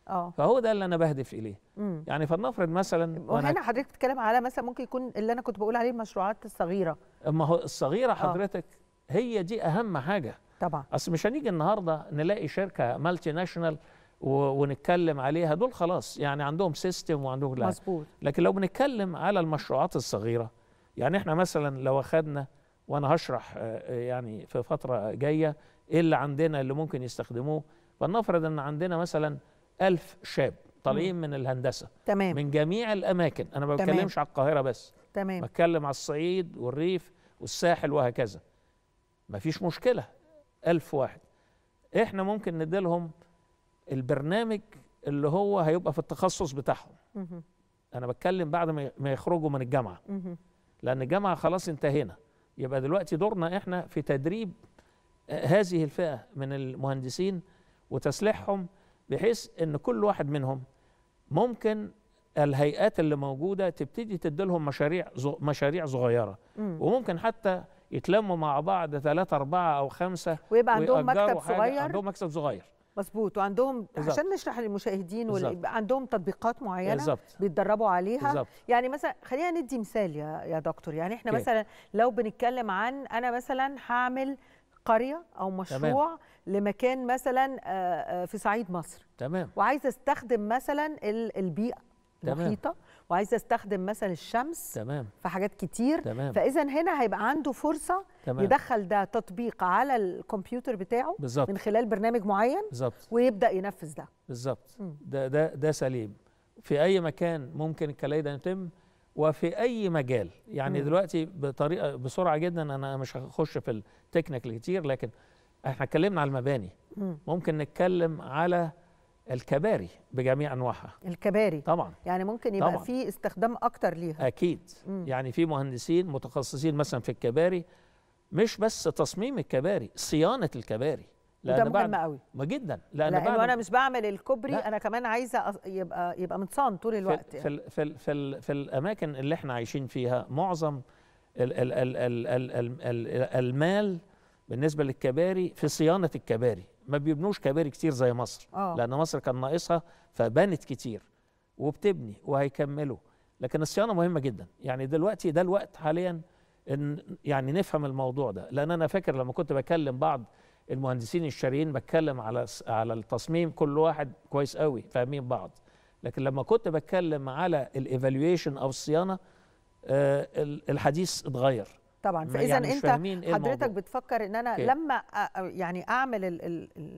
اه فهو ده اللي انا بهدف اليه مم. يعني فلنفرض مثلا وهنا حضرتك بتتكلم على مثلا ممكن يكون اللي انا كنت بقول عليه المشروعات الصغيره ما هو الصغيره آه. حضرتك أوه. هي دي اهم حاجه طبعا اصل مش هنيجي النهارده نلاقي شركه مالتي ناشونال ونتكلم عليها دول خلاص يعني عندهم سيستم وعندهم لا لكن لو بنتكلم على المشروعات الصغيره يعني احنا مثلا لو اخذنا وانا هشرح آه، آه، يعني في فتره جايه ايه اللي عندنا اللي ممكن يستخدموه فلنفرض ان عندنا مثلا ألف شاب طالعين من الهندسه تمام من جميع الاماكن انا ما بتكلمش على القاهره بس تمام بتكلم على الصعيد والريف والساحل وهكذا مفيش مشكله ألف واحد احنا ممكن نديلهم البرنامج اللي هو هيبقى في التخصص بتاعهم انا بتكلم بعد ما يخرجوا من الجامعه لان الجامعه خلاص انتهينا يبقى دلوقتي دورنا احنا في تدريب هذه الفئه من المهندسين وتسليحهم بحيث ان كل واحد منهم ممكن الهيئات اللي موجوده تبتدي تدي لهم مشاريع مشاريع صغيره وممكن حتى يتلموا مع بعض ثلاثة أربعة أو خمسة ويبقى عندهم مكتب صغير عندهم مكتب صغير مظبوط وعندهم بالزبط. عشان نشرح للمشاهدين وال... عندهم تطبيقات معينه بالزبط. بيتدربوا عليها بالزبط. يعني مثلا خلينا ندي مثال يا يا دكتور يعني احنا كي. مثلا لو بنتكلم عن انا مثلا هعمل قريه او مشروع تمام. لمكان مثلا آه، آه، في صعيد مصر تمام وعايزه استخدم مثلا البيئه المحيطه وعايزه استخدم مثلا الشمس تمام. في حاجات كتير تمام. فاذا هنا هيبقى عنده فرصه تمام. يدخل ده تطبيق على الكمبيوتر بتاعه بالزبط. من خلال برنامج معين بالزبط. ويبدا ينفذ ده بالظبط ده ده ده سليم في اي مكان ممكن الكلام ده يتم وفي اي مجال يعني مم. دلوقتي بطريقه بسرعه جدا انا مش هخش في التكنيكال كتير لكن احنا اتكلمنا على المباني مم. ممكن نتكلم على الكباري بجميع انواعها الكباري طبعا يعني ممكن يبقى طبعًا. في استخدام اكتر ليها اكيد مم. يعني في مهندسين متخصصين مثلا في الكباري مش بس تصميم الكباري صيانه الكباري لان ده مهم قوي ما جدا لان لأ بعد... انا مش بعمل الكوبري لا. انا كمان عايزه يبقى يبقى متصان طول الوقت في يعني. في في, في, في الاماكن اللي احنا عايشين فيها معظم الـ الـ الـ الـ الـ الـ المال بالنسبه للكباري في صيانه الكباري ما بيبنوش كباري كتير زي مصر أوه. لان مصر كان ناقصها فبنت كتير وبتبني وهيكملوا لكن الصيانه مهمه جدا يعني دلوقتي ده الوقت حاليا ان يعني نفهم الموضوع ده لان انا فاكر لما كنت بكلم بعض المهندسين الشاريين بتكلم على على التصميم كل واحد كويس قوي فاهمين بعض لكن لما كنت بتكلم على الايفالويشن او الصيانه آه، الحديث اتغير طبعا فاذا يعني انت إيه حضرتك بتفكر ان انا كي. لما يعني اعمل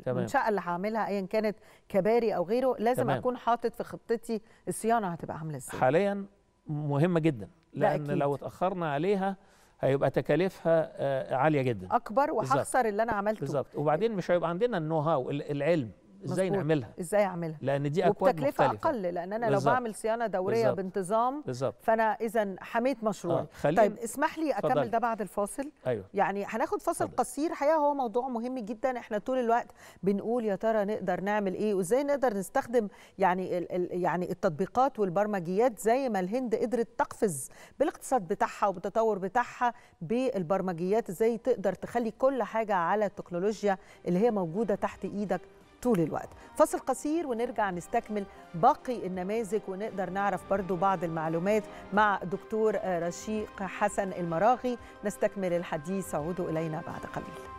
المنشاه اللي هعملها ايا كانت كباري او غيره لازم تمام. اكون حاطط في خطتي الصيانه هتبقى عامله ازاي حاليا مهمه جدا لان لا لو اتاخرنا عليها هيبقى تكاليفها آه، عاليه جدا اكبر وهخسر اللي انا عملته بالظبط وبعدين مش هيبقى عندنا النو هاو العلم ازاي نعملها ازاي اعملها لان دي اكواد وبتكلفه مختلفة. اقل لان انا بالزبط. لو بعمل صيانه دوريه بالزبط. بانتظام بالزبط. فانا اذا حميت مشروعي آه. طيب اسمح لي اكمل فضل. ده بعد الفاصل أيوة. يعني هناخد فاصل فضل. قصير حقيقه هو موضوع مهم جدا احنا طول الوقت بنقول يا ترى نقدر نعمل ايه وازاي نقدر نستخدم يعني ال ال يعني التطبيقات والبرمجيات زي ما الهند قدرت تقفز بالاقتصاد بتاعها وبالتطور بتاعها بالبرمجيات ازاي تقدر تخلي كل حاجه على التكنولوجيا اللي هي موجوده تحت ايدك طول الوقت فصل قصير ونرجع نستكمل باقي النماذج ونقدر نعرف برضو بعض المعلومات مع دكتور رشيق حسن المراغي نستكمل الحديث عودوا إلينا بعد قليل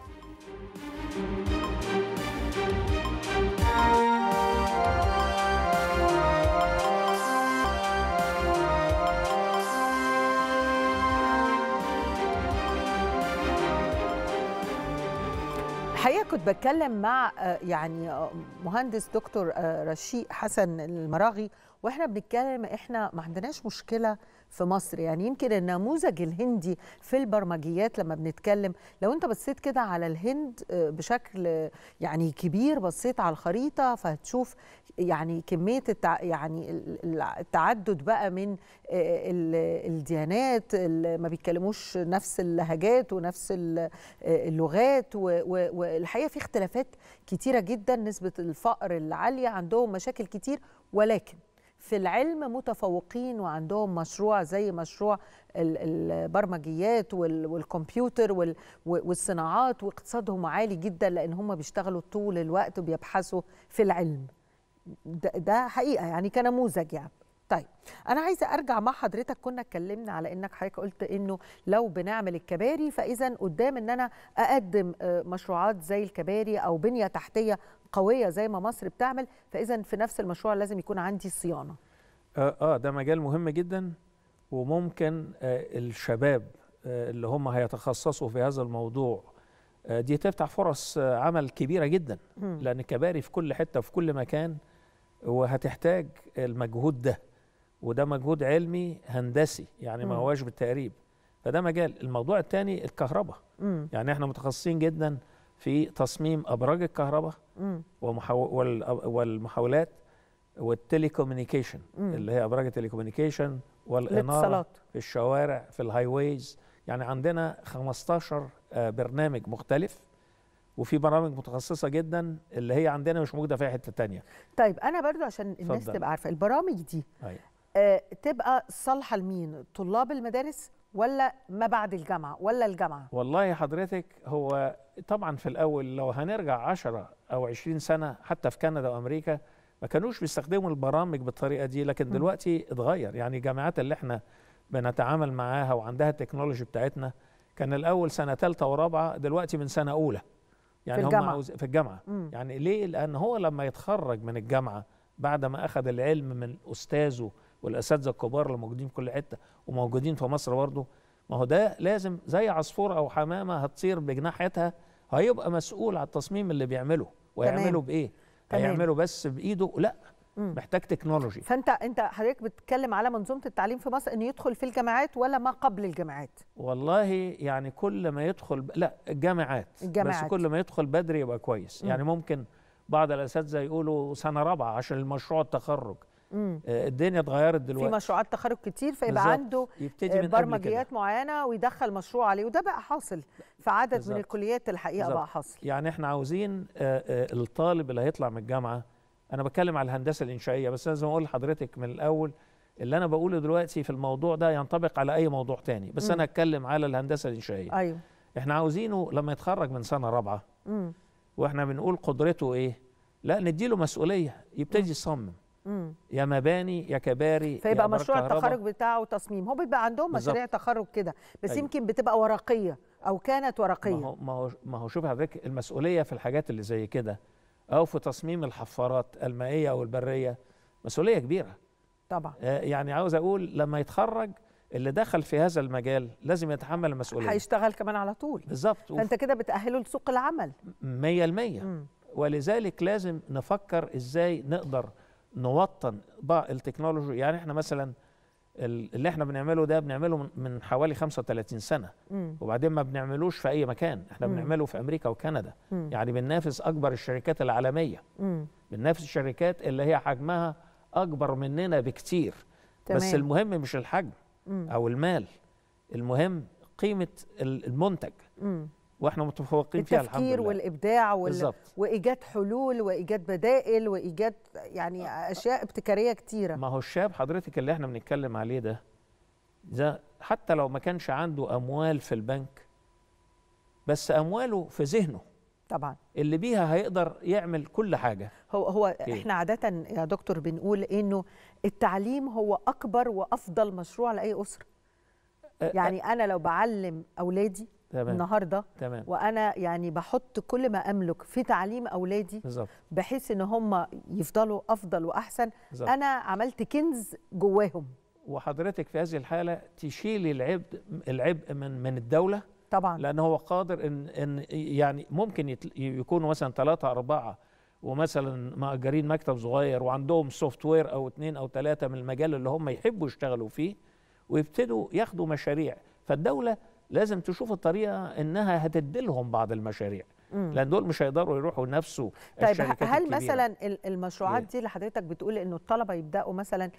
الحقيقه كنت بتكلم مع آه، يعني آه، مهندس دكتور آه، رشيق حسن المراغي واحنا بنتكلم احنا ما عندناش مشكله في مصر يعني يمكن النموذج الهندي في البرمجيات لما بنتكلم لو انت بصيت كده على الهند بشكل يعني كبير بصيت على الخريطه فهتشوف يعني كميه التع... يعني التعدد بقى من الديانات ما بيتكلموش نفس اللهجات ونفس اللغات والحقيقه في اختلافات كتيره جدا نسبه الفقر العاليه عندهم مشاكل كتير ولكن في العلم متفوقين وعندهم مشروع زي مشروع البرمجيات والكمبيوتر والصناعات واقتصادهم عالي جدا لان هم بيشتغلوا طول الوقت وبيبحثوا في العلم ده, ده حقيقه يعني كنموذج يعني طيب انا عايزه ارجع مع حضرتك كنا اتكلمنا على انك حضرتك قلت انه لو بنعمل الكباري فاذا قدام ان انا اقدم آه، مشروعات زي الكباري او بنيه تحتيه قويه زي ما مصر بتعمل فاذا في نفس المشروع لازم يكون عندي صيانه آه،, اه, ده مجال مهم جدا وممكن آه الشباب آه اللي هم هيتخصصوا في هذا الموضوع آه دي تفتح فرص آه عمل كبيره جدا م. لان الكباري في كل حته في كل مكان وهتحتاج المجهود ده وده مجهود علمي هندسي يعني ما هواش بالتقريب فده مجال الموضوع الثاني الكهرباء يعني احنا متخصصين جدا في تصميم ابراج الكهرباء والمحاولات والتليكومينيكيشن اللي هي ابراج التليكومينيكيشن والاناره في الشوارع في الهاي ويز يعني عندنا 15 آه، برنامج مختلف وفي برامج متخصصه جدا اللي هي عندنا مش موجوده في حته تانية طيب انا برضو عشان الناس فضل. تبقى عارفه البرامج دي أيوة. آه تبقى صالحه لمين طلاب المدارس ولا ما بعد الجامعه ولا الجامعه والله حضرتك هو طبعا في الاول لو هنرجع 10 او 20 سنه حتى في كندا وامريكا ما كانوش بيستخدموا البرامج بالطريقه دي لكن دلوقتي اتغير يعني الجامعات اللي احنا بنتعامل معاها وعندها التكنولوجي بتاعتنا كان الاول سنه ثالثه ورابعه دلوقتي من سنه اولى يعني في الجامعة. هم عاوز في الجامعه مم. يعني ليه لان هو لما يتخرج من الجامعه بعد ما اخذ العلم من استاذه والاساتذه الكبار اللي موجودين في كل حته وموجودين في مصر برضه ما هو ده لازم زي عصفور او حمامه هتصير بجناحيتها هيبقى مسؤول على التصميم اللي بيعمله ويعمله تمام. بايه تمام. هيعمله بس بايده لا محتاج تكنولوجي فانت انت حضرتك بتتكلم على منظومه التعليم في مصر انه يدخل في الجامعات ولا ما قبل الجامعات والله يعني كل ما يدخل ب... لا الجامعات الجامعات بس كل ما يدخل بدري يبقى كويس م. يعني ممكن بعض الاساتذه يقولوا سنه رابعه عشان المشروع التخرج مم. آه، الدنيا اتغيرت دلوقتي في مشروعات تخرج كتير فيبقى بالزبط. عنده آه، من برمجيات معينه ويدخل مشروع عليه وده بقى حاصل في عدد بالزبط. من الكليات الحقيقه بالزبط. بقى حاصل يعني احنا عاوزين آه، الطالب اللي هيطلع من الجامعه انا بتكلم على الهندسه الانشائيه بس لازم اقول لحضرتك من الاول اللي انا بقوله دلوقتي في الموضوع ده ينطبق على اي موضوع تاني بس م. انا اتكلم على الهندسه الانشائيه ايوه احنا عاوزينه لما يتخرج من سنه رابعه واحنا بنقول قدرته ايه لا نديله مسؤوليه يبتدي يصمم يا مباني يا كباري فيبقى يا مشروع التخرج بتاعه تصميم هو بيبقى عندهم بالزبط. مشاريع تخرج كده بس أيوه. يمكن بتبقى ورقيه او كانت ورقيه ما هو ما هو, ما هو شوف حضرتك المسؤوليه في الحاجات اللي زي كده أو في تصميم الحفارات المائية او البريه مسؤولية كبيرة طبعا آه، يعني عاوز أقول لما يتخرج اللي دخل في هذا المجال لازم يتحمل المسؤولية هيشتغل كمان على طول بالظبط فأنت كده بتأهله لسوق العمل 100% ولذلك لازم نفكر إزاي نقدر نوطن بقى التكنولوجي يعني احنا مثلا اللي احنا بنعمله ده بنعمله من حوالي 35 سنه وبعدين ما بنعملوش في اي مكان احنا بنعمله في امريكا وكندا يعني بننافس اكبر الشركات العالميه بننافس الشركات اللي هي حجمها اكبر مننا بكتير تمام. بس المهم مش الحجم او المال المهم قيمه المنتج واحنا متفوقين فيها الحمد لله التفكير والابداع وال... بالزبط. وايجاد حلول وايجاد بدائل وايجاد يعني آه. اشياء ابتكاريه كتيره ما هو الشاب حضرتك اللي احنا بنتكلم عليه ده ده حتى لو ما كانش عنده اموال في البنك بس امواله في ذهنه طبعا اللي بيها هيقدر يعمل كل حاجه هو هو إيه؟ احنا عاده يا دكتور بنقول انه التعليم هو اكبر وافضل مشروع لاي اسره يعني انا لو بعلم اولادي تمام. النهارده تمام. وانا يعني بحط كل ما املك في تعليم اولادي بالزبط. بحيث ان هم يفضلوا افضل واحسن بالزبط. انا عملت كنز جواهم وحضرتك في هذه الحاله تشيلي العبء العبء من من الدوله طبعا لان هو قادر ان ان يعني ممكن يكونوا مثلا ثلاثه اربعه ومثلا مأجرين مكتب صغير وعندهم سوفت وير او اثنين او ثلاثه من المجال اللي هم يحبوا يشتغلوا فيه ويبتدوا ياخدوا مشاريع فالدوله لازم تشوف الطريقه انها لهم بعض المشاريع مم. لان دول مش هيقدروا يروحوا نفسه طيب هل الكبيرة. مثلا المشروعات إيه. دي اللي حضرتك بتقول انه الطلبه يبداوا مثلا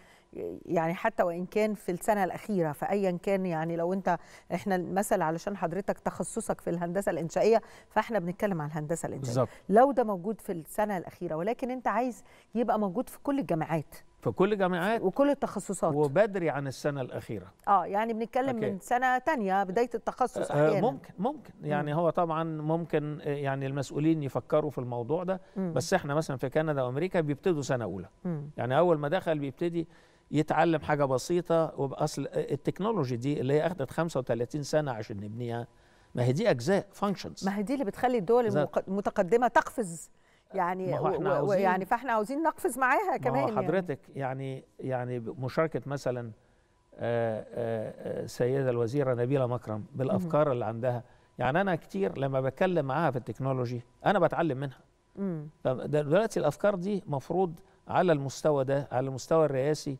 يعني حتى وان كان في السنه الاخيره فايا كان يعني لو انت احنا مثلا علشان حضرتك تخصصك في الهندسه الانشائيه فاحنا بنتكلم عن الهندسه الانشائيه بالزبط. لو ده موجود في السنه الاخيره ولكن انت عايز يبقى موجود في كل الجامعات في كل الجامعات وكل التخصصات وبدري عن السنه الاخيره اه يعني بنتكلم أوكي. من سنه تانية بدايه التخصص آه، آه، احيانا آه ممكن ممكن يعني مم. هو طبعا ممكن آه، يعني المسؤولين يفكروا في الموضوع ده مم. بس احنا مثلا في كندا وامريكا بيبتدوا سنه اولى مم. يعني اول ما دخل بيبتدي يتعلم حاجه بسيطه وباصل التكنولوجي دي اللي هي اخذت 35 سنه عشان نبنيها ما هي دي اجزاء فانكشنز ما هي دي اللي بتخلي الدول المتقدمه تقفز يعني يعني فاحنا عاوزين نقفز معاها كمان ما يعني. حضرتك يعني يعني مشاركه مثلا آه، آه، آه، السيده الوزيره نبيله مكرم بالافكار اللي عندها يعني انا كتير لما بتكلم معاها في التكنولوجي انا بتعلم منها دلوقتي الافكار دي مفروض على المستوى ده على المستوى الرئاسي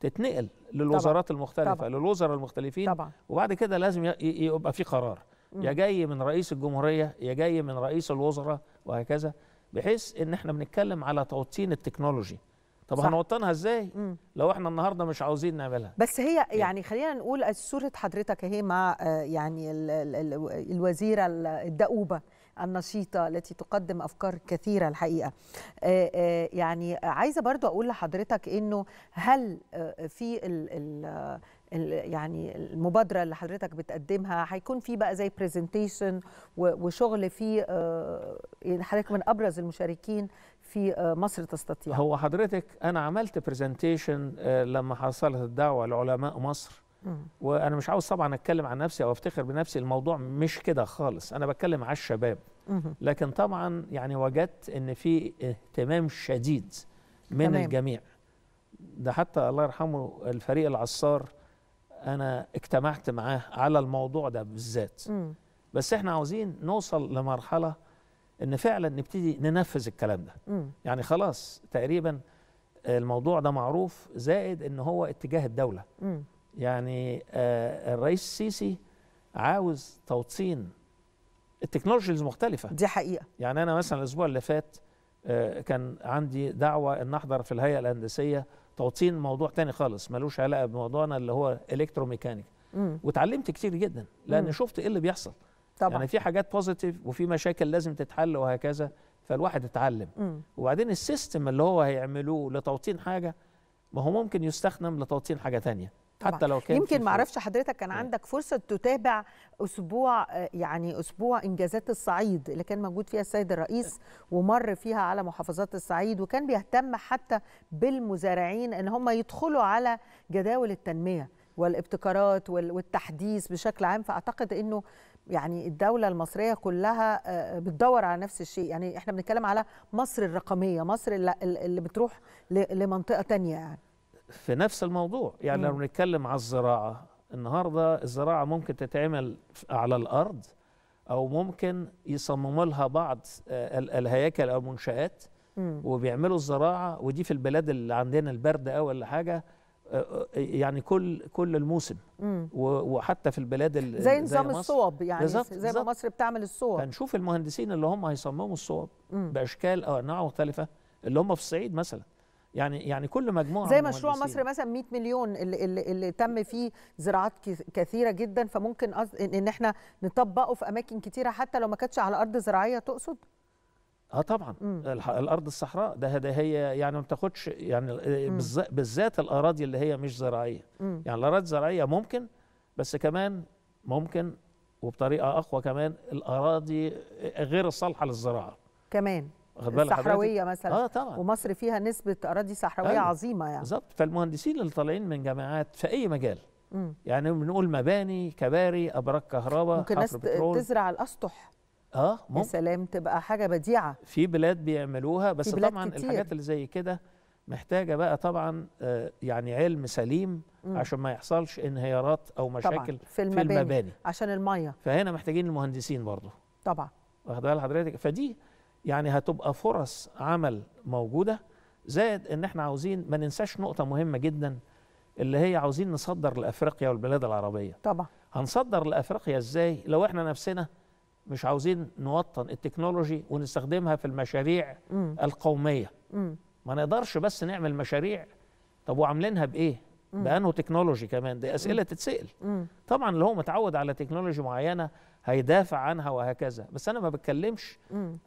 تتنقل للوزارات طبعًا. المختلفه طبعًا. للوزراء المختلفين طبعًا. وبعد كده لازم يبقى في قرار يا جاي من رئيس الجمهوريه يا جاي من رئيس الوزراء وهكذا بحيث ان احنا بنتكلم على توطين التكنولوجي طب صح. هنوطنها ازاي مم. لو احنا النهارده مش عاوزين نعملها بس هي إيه؟ يعني خلينا نقول صوره حضرتك اهي مع آه، يعني الـ الـ الوزيره الدؤوبه النشيطة التي تقدم أفكار كثيرة الحقيقة آه، آه، يعني عايزة برضو أقول لحضرتك أنه هل في ال ال يعني المبادره اللي حضرتك بتقدمها هيكون في بقى زي برزنتيشن وشغل فيه آه، يعني حضرتك من ابرز المشاركين في آه، مصر تستطيع هو حضرتك انا عملت برزنتيشن آه، لما حصلت الدعوه لعلماء مصر وانا مش عاوز طبعا اتكلم عن نفسي او افتخر بنفسي الموضوع مش كده خالص انا بتكلم على الشباب لكن طبعا يعني وجدت ان في اهتمام شديد من تمام. الجميع ده حتى الله يرحمه الفريق العصار انا اجتمعت معاه على الموضوع ده بالذات بس احنا عاوزين نوصل لمرحله ان فعلا نبتدي ننفذ الكلام ده م. يعني خلاص تقريبا الموضوع ده معروف زائد ان هو اتجاه الدوله م. يعني آه الرئيس السيسي عاوز توطين التكنولوجيز مختلفه دي حقيقه يعني انا مثلا الاسبوع اللي فات آه كان عندي دعوه ان احضر في الهيئه الهندسيه توطين موضوع تاني خالص ملوش علاقه بموضوعنا اللي هو الكتروميكانيك وتعلمت كتير جدا لان مم. شفت ايه اللي بيحصل طبعا يعني في حاجات بوزيتيف وفي مشاكل لازم تتحل وهكذا فالواحد اتعلم مم. وبعدين السيستم اللي هو هيعملوه لتوطين حاجه ما هو ممكن يستخدم لتوطين حاجه تانية طبعا حتى لو كان يمكن ما اعرفش حضرتك كان إيه. عندك فرصه تتابع اسبوع آه، يعني اسبوع انجازات الصعيد اللي كان موجود فيها السيد الرئيس ومر فيها على محافظات الصعيد وكان بيهتم حتى بالمزارعين ان هم يدخلوا على جداول التنميه والابتكارات والتحديث بشكل عام فاعتقد انه يعني الدولة المصرية كلها آه، بتدور على نفس الشيء يعني احنا بنتكلم على مصر الرقمية مصر اللي بتروح لمنطقة تانية يعني في نفس الموضوع يعني لو بنتكلم على الزراعه النهارده الزراعه ممكن تتعمل على الارض او ممكن يصمموا لها بعض آه، الهياكل او المنشات وبيعملوا الزراعه ودي في البلاد اللي عندنا البرد او ولا حاجه آه، آه، يعني كل كل الموسم وحتى في البلاد زي نظام الصوب يعني بالزبط زي ما مصر بتعمل الصوب هنشوف المهندسين اللي هم هيصمموا الصوب باشكال او انواع مختلفه اللي هم في الصعيد مثلا يعني يعني كل مجموعه زي مشروع مصر مثلا 100 مليون اللي, اللي, اللي تم فيه زراعات كثيره جدا فممكن ان احنا نطبقه في اماكن كثيره حتى لو ما كانتش على ارض زراعيه تقصد اه طبعا م. الارض الصحراء ده ده هي يعني ما بتاخدش يعني آه، بالذات الاراضي اللي هي مش زراعيه م. يعني الاراضي الزراعيه ممكن بس كمان ممكن وبطريقه اقوى كمان الاراضي غير الصالحه للزراعه كمان واخد بالك الصحراويه مثلا اه طبعا ومصر فيها نسبه اراضي صحراويه آه. عظيمه يعني بالظبط فالمهندسين اللي طالعين من جامعات في اي مجال مم. يعني بنقول مباني كباري ابراج كهرباء ممكن ناس تزرع الاسطح اه ممكن يا سلام تبقى حاجه بديعه في بلاد بيعملوها بس بلاد طبعا كتير. الحاجات اللي زي كده محتاجه بقى طبعا آه، يعني علم سليم مم. عشان ما يحصلش انهيارات او مشاكل طبعًا. في, المباني. في المباني عشان الميه فهنا محتاجين المهندسين برضه طبعا واخد بال حضرتك فدي يعني هتبقى فرص عمل موجوده زائد ان احنا عاوزين ما ننساش نقطه مهمه جدا اللي هي عاوزين نصدر لافريقيا والبلاد العربيه طبعا هنصدر لافريقيا ازاي لو احنا نفسنا مش عاوزين نوطن التكنولوجي ونستخدمها في المشاريع م. القوميه م. ما نقدرش بس نعمل مشاريع طب وعاملينها بايه بانه تكنولوجي كمان دي اسئله تتسال طبعا اللي هو متعود على تكنولوجي معينه هيدافع عنها وهكذا بس انا ما بتكلمش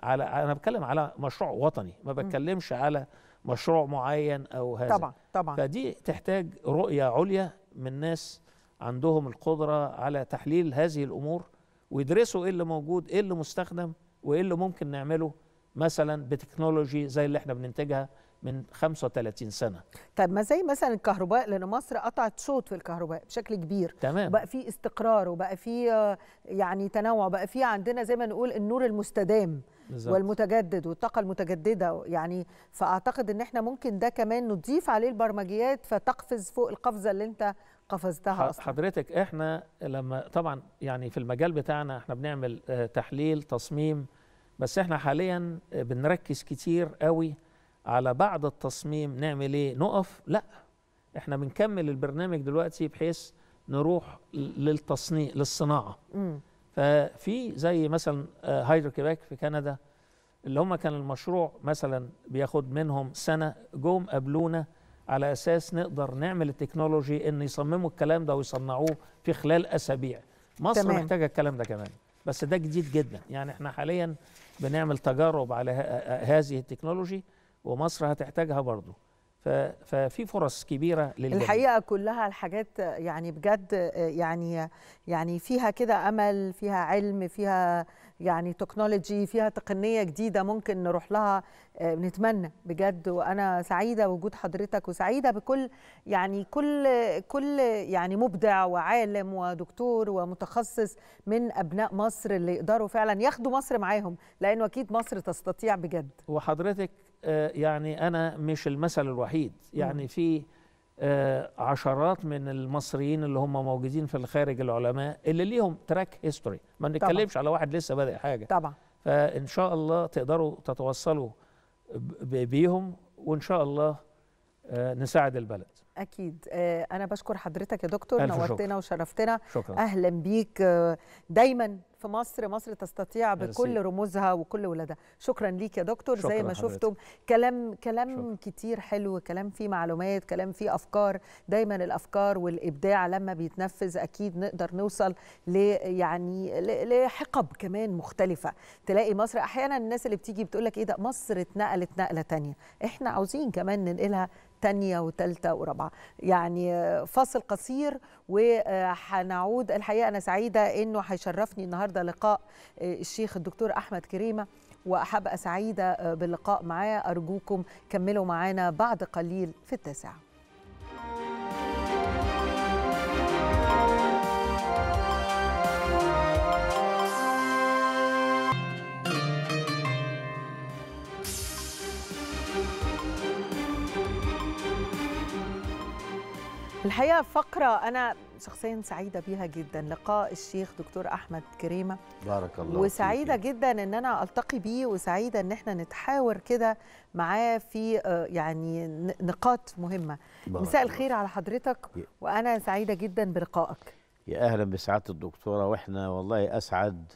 على انا بتكلم على مشروع وطني ما بتكلمش على مشروع معين او هذا طبعا طبعا فدي تحتاج رؤيه عليا من ناس عندهم القدره على تحليل هذه الامور ويدرسوا ايه اللي موجود ايه اللي مستخدم وايه اللي ممكن نعمله مثلا بتكنولوجي زي اللي احنا بننتجها من 35 سنه طب ما زي مثلا الكهرباء لان مصر قطعت شوط في الكهرباء بشكل كبير تمام بقى في استقرار وبقى في آه، يعني تنوع بقى في عندنا زي ما نقول النور المستدام بالزبط. والمتجدد والطاقه المتجدده يعني فاعتقد ان احنا ممكن ده كمان نضيف عليه البرمجيات فتقفز فوق القفزه اللي انت قفزتها أصلاً. حضرتك احنا لما طبعا يعني في المجال بتاعنا احنا بنعمل آه، تحليل تصميم بس احنا حاليا آه، بنركز كتير قوي على بعد التصميم نعمل ايه نقف لا احنا بنكمل البرنامج دلوقتي بحيث نروح للتصنيع للصناعه ففي زي مثلا هايدرو آه، كيباك في كندا اللي هم كان المشروع مثلا بياخد منهم سنه جم قابلونا على اساس نقدر نعمل التكنولوجي ان يصمموا الكلام ده ويصنعوه في خلال اسابيع مصر تمام. محتاجه الكلام ده كمان بس ده جديد جدا يعني احنا حاليا بنعمل تجارب على آه، آه، هذه التكنولوجي ومصر هتحتاجها برضه ففي فرص كبيره للجميع الحقيقه كلها الحاجات يعني بجد يعني يعني فيها كده امل فيها علم فيها يعني تكنولوجي فيها تقنيه جديده ممكن نروح لها آه، نتمنى بجد وانا سعيده بوجود حضرتك وسعيده بكل يعني كل كل يعني مبدع وعالم ودكتور ومتخصص من ابناء مصر اللي يقدروا فعلا ياخدوا مصر معاهم لان اكيد مصر تستطيع بجد وحضرتك آه، يعني أنا مش المثل الوحيد يعني في آه، عشرات من المصريين اللي هم موجودين في الخارج العلماء اللي ليهم تراك هيستوري ما بنتكلمش على واحد لسه بادئ حاجة طبعا فإن شاء الله تقدروا تتوصلوا بيهم وإن شاء الله آه، نساعد البلد اكيد انا بشكر حضرتك يا دكتور نورتنا وشرفتنا شكرا. اهلا بيك دايما في مصر مصر تستطيع بكل مرسي. رموزها وكل ولادها شكرا ليك يا دكتور زي ما شفتم كلام كلام شكرا. كتير حلو كلام فيه معلومات كلام فيه افكار دايما الافكار والابداع لما بيتنفذ اكيد نقدر نوصل ل يعني لحقب كمان مختلفه تلاقي مصر احيانا الناس اللي بتيجي بتقول لك ايه ده مصر اتنقلت نقله تانية احنا عاوزين كمان ننقلها تانية وتالتة ورابعة يعني فاصل قصير وحنعود الحقيقة أنا سعيدة أنه هيشرفني النهاردة لقاء الشيخ الدكتور أحمد كريمة وأحب سعيدة باللقاء معاه أرجوكم كملوا معانا بعد قليل في التاسعة الحقيقه فقره انا شخصيا سعيده بيها جدا لقاء الشيخ دكتور احمد كريمه بارك الله وسعيده فيك. جدا ان انا التقي بيه وسعيده ان احنا نتحاور كده معاه في آه، يعني نقاط مهمه مساء الخير على حضرتك وانا سعيده جدا بلقائك يا اهلا بسعاده الدكتوره واحنا والله اسعد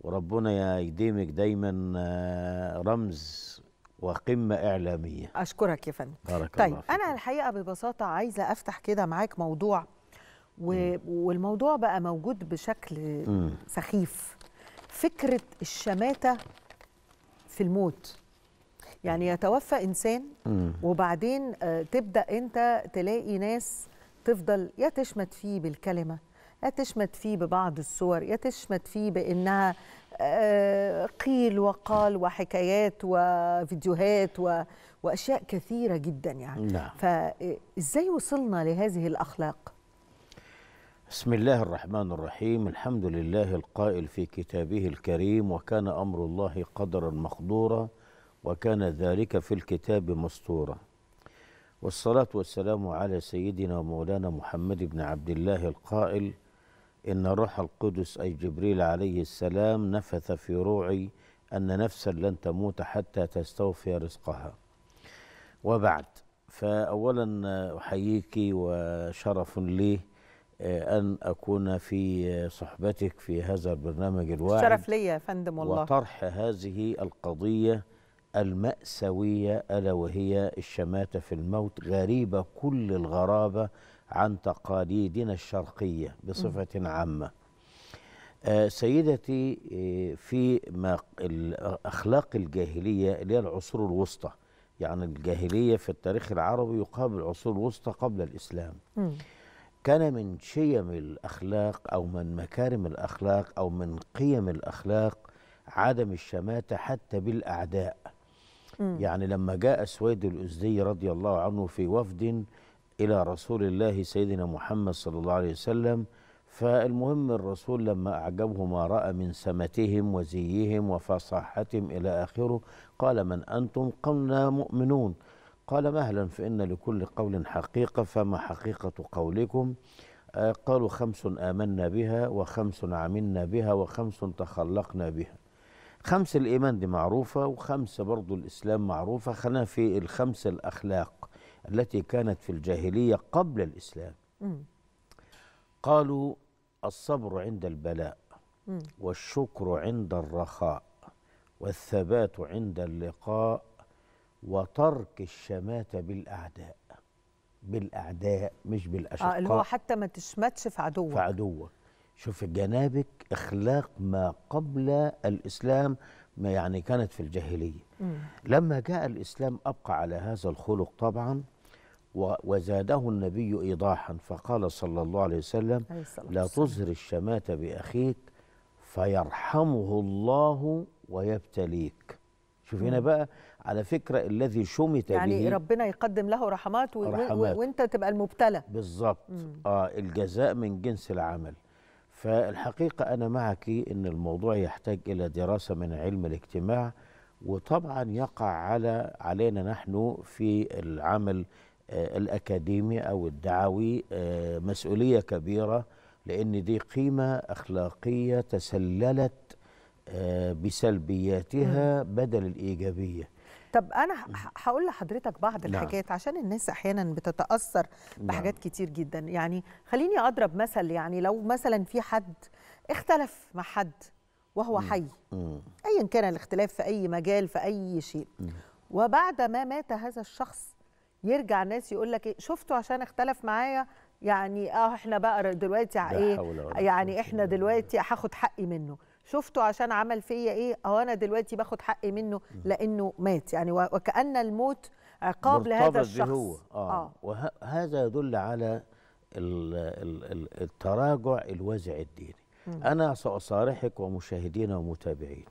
وربنا يديمك دايما آه، رمز وقمة إعلامية أشكرك يا فندم بارك طيب الله فيك. أنا الحقيقة ببساطة عايزة أفتح كده معاك موضوع و... والموضوع بقى موجود بشكل م. سخيف فكرة الشماتة في الموت يعني يتوفى إنسان م. وبعدين آه، تبدأ أنت تلاقي ناس تفضل يا تشمت فيه بالكلمة تشمت فيه ببعض الصور يا تشمت فيه بانها آه، قيل وقال وحكايات وفيديوهات و... واشياء كثيره جدا يعني نعم. فازاي وصلنا لهذه الاخلاق بسم الله الرحمن الرحيم الحمد لله القائل في كتابه الكريم وكان امر الله قدرا مقدورا وكان ذلك في الكتاب مستورا والصلاه والسلام على سيدنا ومولانا محمد بن عبد الله القائل إن روح القدس أي جبريل عليه السلام نفث في روعي أن نفسا لن تموت حتى تستوفي رزقها وبعد فأولا أحييك وشرف لي آه، أن أكون في صحبتك في هذا البرنامج الواعي شرف لي يا فندم والله وطرح هذه القضية المأساوية ألا وهي الشماتة في الموت غريبة كل الغرابة عن تقاليدنا الشرقية بصفة عامة آه، سيدتي آه، في ما الأخلاق الجاهلية اللي هي العصور الوسطى يعني الجاهلية في التاريخ العربي يقابل العصور الوسطى قبل الإسلام م. كان من شيم الأخلاق أو من مكارم الأخلاق أو من قيم الأخلاق عدم الشماتة حتى بالأعداء م. يعني لما جاء سويد الأزدي رضي الله عنه في وفد إلى رسول الله سيدنا محمد صلى الله عليه وسلم فالمهم الرسول لما أعجبه ما رأى من سمتهم وزيهم وفصاحتهم إلى آخره قال من أنتم قلنا مؤمنون قال مهلا فإن لكل قول حقيقة فما حقيقة قولكم آه، قالوا خمس آمنا بها وخمس عملنا بها وخمس تخلقنا بها خمس الإيمان دي معروفة وخمس برضو الإسلام معروفة خلينا في الخمس الأخلاق التي كانت في الجاهلية قبل الإسلام قالوا الصبر عند البلاء والشكر عند الرخاء والثبات عند اللقاء وترك الشماتة بالأعداء بالأعداء مش بالأشقاء آه اللي هو حتى ما تشمتش في عدوك في عدوك شوف جنابك اخلاق ما قبل الاسلام ما يعني كانت في الجاهليه مم. لما جاء الاسلام ابقى على هذا الخلق طبعا وزاده النبي إيضاحا فقال صلى الله عليه وسلم لا تظهر الشماتة بأخيك فيرحمه الله ويبتليك شوف هنا بقى على فكرة الذي شمت يعني به يعني ربنا يقدم له رحمات, رحمات. وانت تبقى المبتلى بالظبط آه الجزاء من جنس العمل فالحقيقة أنا معك أن الموضوع يحتاج إلى دراسة من علم الاجتماع وطبعا يقع على علينا نحن في العمل آه، الأكاديمي أو الدعوي آه، مسؤولية كبيرة لأن دي قيمة أخلاقية تسللت آه، بسلبياتها بدل الإيجابية طب انا هقول لحضرتك بعض نعم. الحاجات عشان الناس احيانا بتتاثر بحاجات نعم. كتير جدا يعني خليني اضرب مثل يعني لو مثلا في حد اختلف مع حد وهو حي ايا كان الاختلاف في اي مجال في اي شيء وبعد ما مات هذا الشخص يرجع ناس يقول لك إيه شفتوا عشان اختلف معايا يعني اه احنا بقى دلوقتي ايه يعني احنا دلوقتي هاخد حقي منه شفته عشان عمل فيا ايه اه انا دلوقتي باخد حقي منه لانه مات يعني وكان الموت عقاب لهذا الشخص هو. آه. آه. وهذا يدل على التراجع الوازع الديني م. انا ساصارحك ومشاهدينا ومتابعينا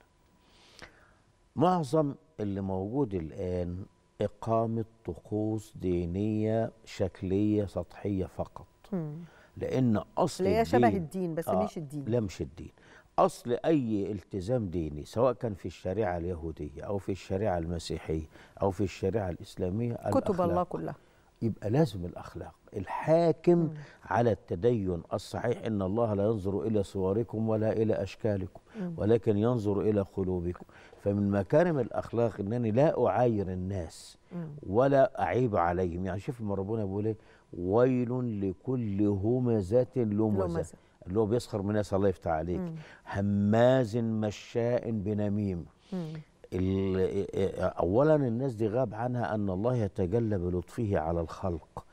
معظم اللي موجود الان إقامة طقوس دينية شكلية سطحية فقط م. لأن أصل اللي هي شبه الدين بس آه مش الدين لا مش الدين أصل أي التزام ديني سواء كان في الشريعة اليهودية أو في الشريعة المسيحية أو في الشريعة الإسلامية كتب الله كلها يبقى لازم الأخلاق الحاكم على التدين الصحيح إن الله لا ينظر إلى صوركم ولا إلى أشكالكم ولكن ينظر إلى قلوبكم فمن مكارم الأخلاق أنني لا أعاير الناس ولا أعيب عليهم يعني شوف لما ربنا بيقول إيه ويل لكل همزة لمزة اللي هو بيسخر من الناس الله يفتح عليك هماز مشاء بنميم اولا الناس دي غاب عنها ان الله يتجلى بلطفه على الخلق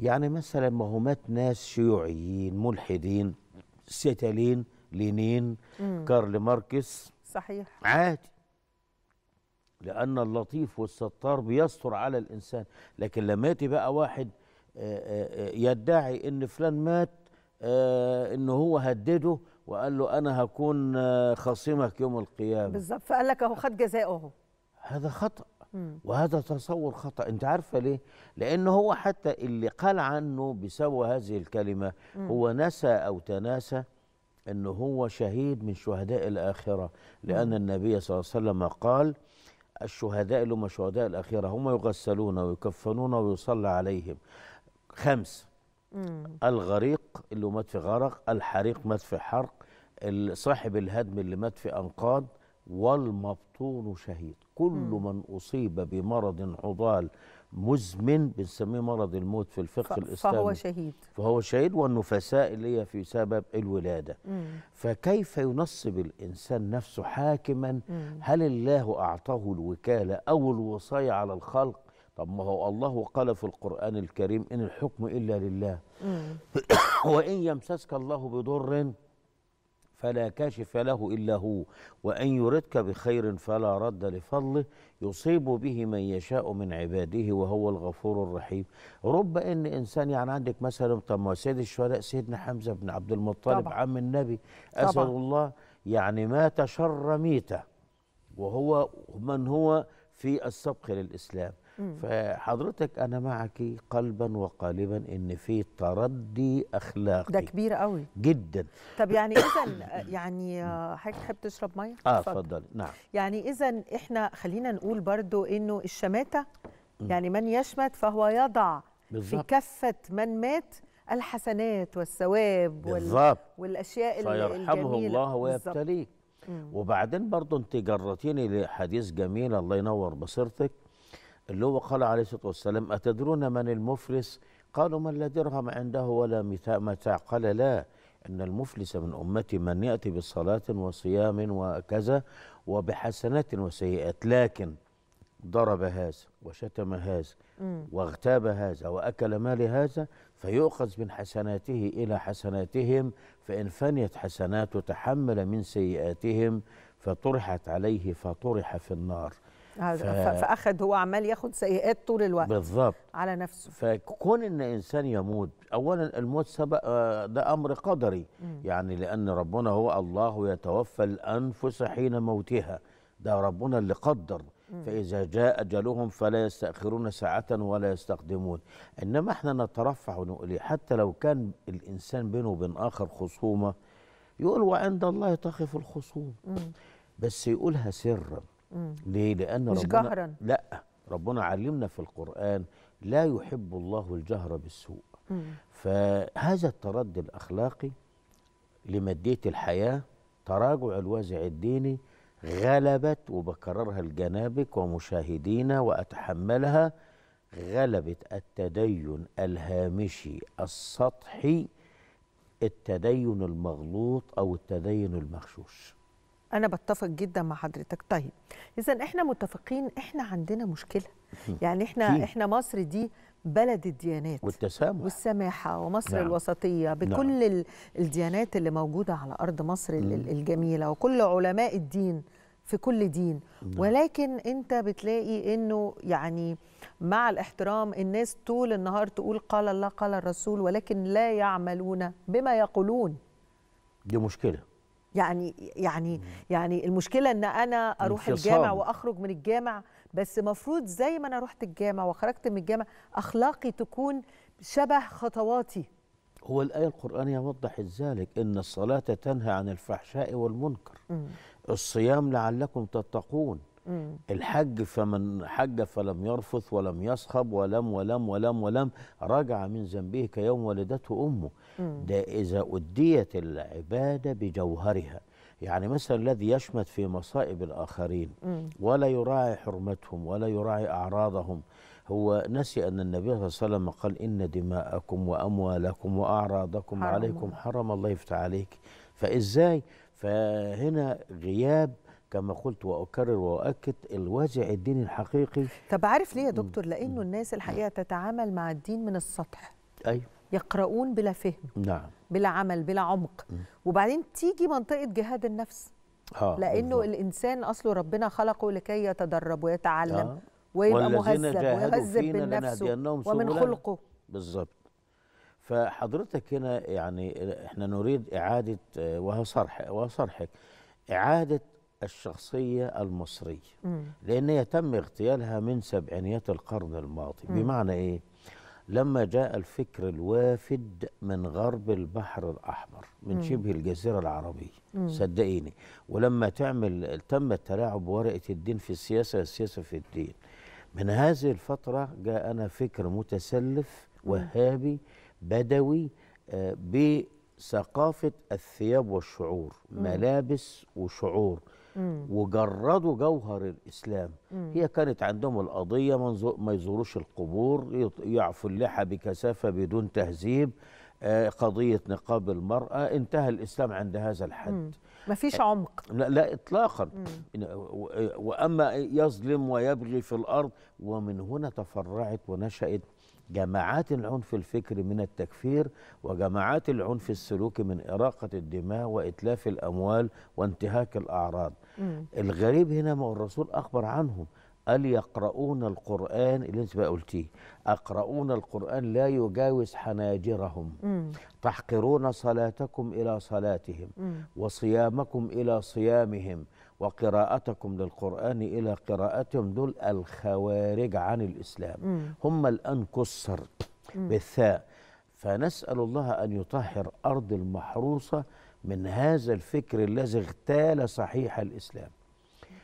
يعني مثلا ما هو مات ناس شيوعيين ملحدين ستالين لينين مم. كارل ماركس صحيح عادي لأن اللطيف والستار بيستر على الإنسان لكن لما يأتي بقى واحد آه، آه، آه، يدعي إن فلان مات إن هو هدده وقال له أنا هكون خصيمك يوم القيامة بالظبط فقال لك أهو خد جزاءه هذا خطأ وهذا تصور خطا انت عارفه ليه لان هو حتى اللي قال عنه بسبب هذه الكلمه هو نسى او تناسى ان هو شهيد من شهداء الاخره لان النبي صلى الله عليه وسلم قال الشهداء اللي هم شهداء الاخره هم يغسلون ويكفنون ويصلى عليهم خمس الغريق اللي مات في غرق الحريق مات في حرق صاحب الهدم اللي مات في انقاض والمبطون شهيد كل من أصيب بمرض عضال مزمن بنسميه مرض الموت في الفقه الإسلامي فهو شهيد فهو شهيد والنفساء اللي هي في سبب الولادة مم. فكيف ينصب الإنسان نفسه حاكما مم. هل الله أعطاه الوكالة أو الوصاية على الخلق طب ما هو الله قال في القرآن الكريم إن الحكم إلا لله وإن يمسسك الله بضر فلا كاشف له إلا هو وأن يردك بخير فلا رد لفضله يصيب به من يشاء من عباده وهو الغفور الرحيم رب إن إنسان يعني عندك مثلا طب ما سيد الشهداء سيدنا حمزة بن عبد المطلب طبعا. عم النبي أسأل الله يعني مات شر ميتة وهو من هو في السبق للإسلام فحضرتك انا معك قلبا وقالبا ان في تردي اخلاقي ده كبير قوي جدا طب يعني اذا آه، يعني آه، حضرتك تحب تشرب ميه اه اتفضلي نعم يعني اذا احنا خلينا نقول برضو انه الشماته يعني من يشمت فهو يضع بالزبط. في كفه من مات الحسنات والثواب بالظبط والاشياء فيرحمه الجميله الله ويبتليه وبعدين برضو انت جرتيني لحديث جميل الله ينور بصيرتك اللي هو قال عليه الصلاة والسلام أتدرون من المفلس قالوا من لا درهم عنده ولا متاع قال لا أن المفلس من أمتي من يأتي بصلاة وصيام وكذا وبحسنات وسيئات لكن ضرب هذا وشتم هذا واغتاب هذا وأكل مال هذا فيؤخذ من حسناته إلى حسناتهم فإن فنيت حسناته تحمل من سيئاتهم فطرحت عليه فطرح في النار ف... فاخد هو عمال ياخد سيئات طول الوقت بالظبط على نفسه فكون ان انسان يموت اولا الموت سبق آه، ده امر قدري مم. يعني لان ربنا هو الله يتوفى الانفس حين موتها ده ربنا اللي قدر فإذا جاء أجلهم فلا يستأخرون ساعة ولا يستقدمون إنما إحنا نترفع ونقول إيه؟ حتى لو كان الإنسان بينه وبين آخر خصومة يقول وعند الله تقف الخصوم بس يقولها سرا ليه لان مش ربنا جهرا. لا ربنا علمنا في القران لا يحب الله الجهر بالسوء م. فهذا التردي الاخلاقي لماديه الحياه تراجع الوازع الديني غلبت وبكررها الجنابك ومشاهدينا واتحملها غلبت التدين الهامشي السطحي التدين المغلوط او التدين المغشوش انا بتفق جدا مع حضرتك طيب اذا احنا متفقين احنا عندنا مشكله يعني احنا احنا مصر دي بلد الديانات والتسامح والسماحة ومصر نعم. الوسطية بكل نعم. الديانات اللي موجودة على أرض مصر مم. الجميلة وكل علماء الدين في كل دين نعم. ولكن أنت بتلاقي أنه يعني مع الاحترام الناس طول النهار تقول قال الله قال الرسول ولكن لا يعملون بما يقولون دي مشكلة يعني يعني يعني المشكله ان انا اروح الجامع واخرج من الجامع بس مفروض زي ما انا رحت الجامع وخرجت من الجامع اخلاقي تكون شبه خطواتي هو الآية القرآنية وضحت ذلك إن الصلاة تنهى عن الفحشاء والمنكر م. الصيام لعلكم تتقون الحج فمن حج فلم يرفث ولم يصخب ولم ولم ولم ولم رجع من ذنبه كيوم ولدته أمه ده إذا أديت العبادة بجوهرها يعني مثلا الذي يشمت في مصائب الآخرين ولا يراعي حرمتهم ولا يراعي أعراضهم هو نسي أن النبي صلى الله عليه وسلم قال إن دماءكم وأموالكم وأعراضكم حرم عليكم حرم الله يفتح عليك فإزاي فهنا غياب كما قلت واكرر واؤكد الوازع الديني الحقيقي طب عارف ليه يا دكتور لانه الناس الحقيقه تتعامل مع الدين من السطح ايوه يقرؤون بلا فهم نعم بلا عمل بلا عمق م. وبعدين تيجي منطقه جهاد النفس آه لانه بالضبط. الانسان اصله ربنا خلقه لكي يتدرب ويتعلم آه. ويبقى مهذب ويهذب بالنفس ومن خلقه بالظبط فحضرتك هنا يعني احنا نريد اعاده آه، وهو صرحك اعاده الشخصية المصرية لأن هي تم اغتيالها من سبعينيات القرن الماضي بمعنى إيه؟ لما جاء الفكر الوافد من غرب البحر الأحمر من شبه الجزيرة العربية صدقيني ولما تعمل تم التلاعب ورقة الدين في السياسة والسياسة في الدين من هذه الفترة جاءنا فكر متسلف وهابي بدوي آه، بثقافة الثياب والشعور ملابس وشعور وجردوا جوهر الاسلام مم. هي كانت عندهم القضيه ما يزوروش القبور يعفوا اللحى بكثافه بدون تهذيب آه قضيه نقاب المراه انتهى الاسلام عند هذا الحد مم. مفيش عمق لا, لا اطلاقا مم. واما يظلم ويبغي في الارض ومن هنا تفرعت ونشات جماعات العنف الفكري من التكفير وجماعات العنف السلوكي من إراقة الدماء وإتلاف الأموال وانتهاك الأعراض مم. الغريب هنا ما الرسول أخبر عنهم قال يقرؤون القرآن اللي انت بقى قلتيه أقرؤون القرآن لا يجاوز حناجرهم مم. تحقرون صلاتكم إلى صلاتهم مم. وصيامكم إلى صيامهم وقراءتكم للقرآن إلى قراءتهم دول الخوارج عن الإسلام هم الآن كسر بالثاء فنسأل الله أن يطهر أرض المحروسة من هذا الفكر الذي اغتال صحيح الإسلام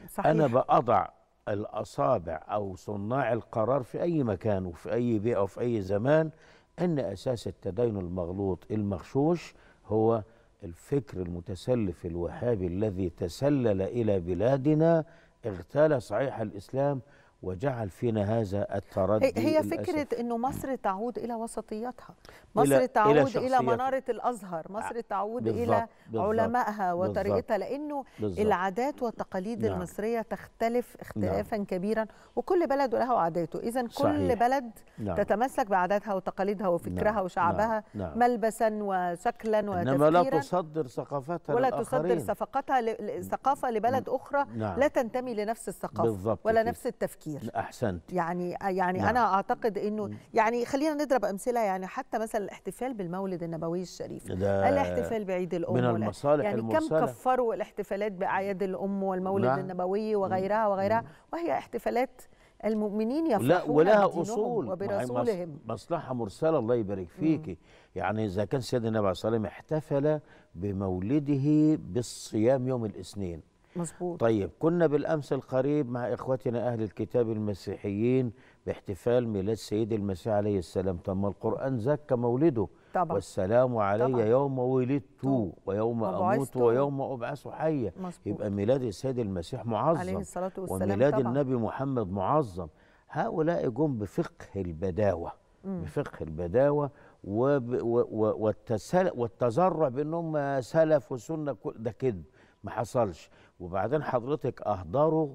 صحيح. أنا بأضع الأصابع أو صناع القرار في أي مكان وفي أي بيئة وفي أي زمان أن أساس التدين المغلوط المغشوش هو الفكر المتسلف الوهابي الذي تسلل إلى بلادنا اغتال صحيح الإسلام وجعل فينا هذا التردي هي فكرة أنه مصر تعود إلى وسطيتها مصر إلى تعود إلى, إلى منارة الأزهر مصر آه، تعود بالضبط إلى بالضبط علمائها وطريقتها لأنه بالضبط العادات والتقاليد نعم المصرية تختلف اختلافا نعم كبيرا وكل بلد له عاداته إذا كل بلد نعم تتمسك بعاداتها وتقاليدها وفكرها نعم وشعبها نعم, نعم. ملبسا وشكلا وتفكيرا إنما لا تصدر ثقافتها ولا للآخرين. تصدر ثقافتها ثقافة لبلد أخرى نعم لا تنتمي لنفس الثقافة ولا نفس التفكير كتير احسنت يعني يعني نعم. انا اعتقد انه يعني خلينا نضرب امثله يعني حتى مثلا الاحتفال بالمولد النبوي الشريف الاحتفال بعيد الام من المصالح يعني المرسلة. كم كفروا الاحتفالات باعياد الام والمولد نعم. النبوي وغيرها وغيرها مم. وهي احتفالات المؤمنين يفرحون ولها اصول وبرسولهم مصلحه مرسله الله يبارك فيكي يعني اذا كان سيدنا النبي عليه الصلاه والسلام احتفل بمولده بالصيام يوم الاثنين مظبوط طيب كنا بالامس القريب مع اخوتنا اهل الكتاب المسيحيين باحتفال ميلاد سيد المسيح عليه السلام تم القران زكى مولده طبعا والسلام علي طبعا يوم ولدت ويوم اموت ويوم ابعث حيا يبقى ميلاد السيد المسيح معظم عليه الصلاه والسلام وميلاد طبعا النبي محمد معظم هؤلاء جم بفقه البداوه مم. بفقه البداوه و... و... والتسل... والتزرع بانهم سلف وسنه ده كذب ما حصلش وبعدين حضرتك اهدروا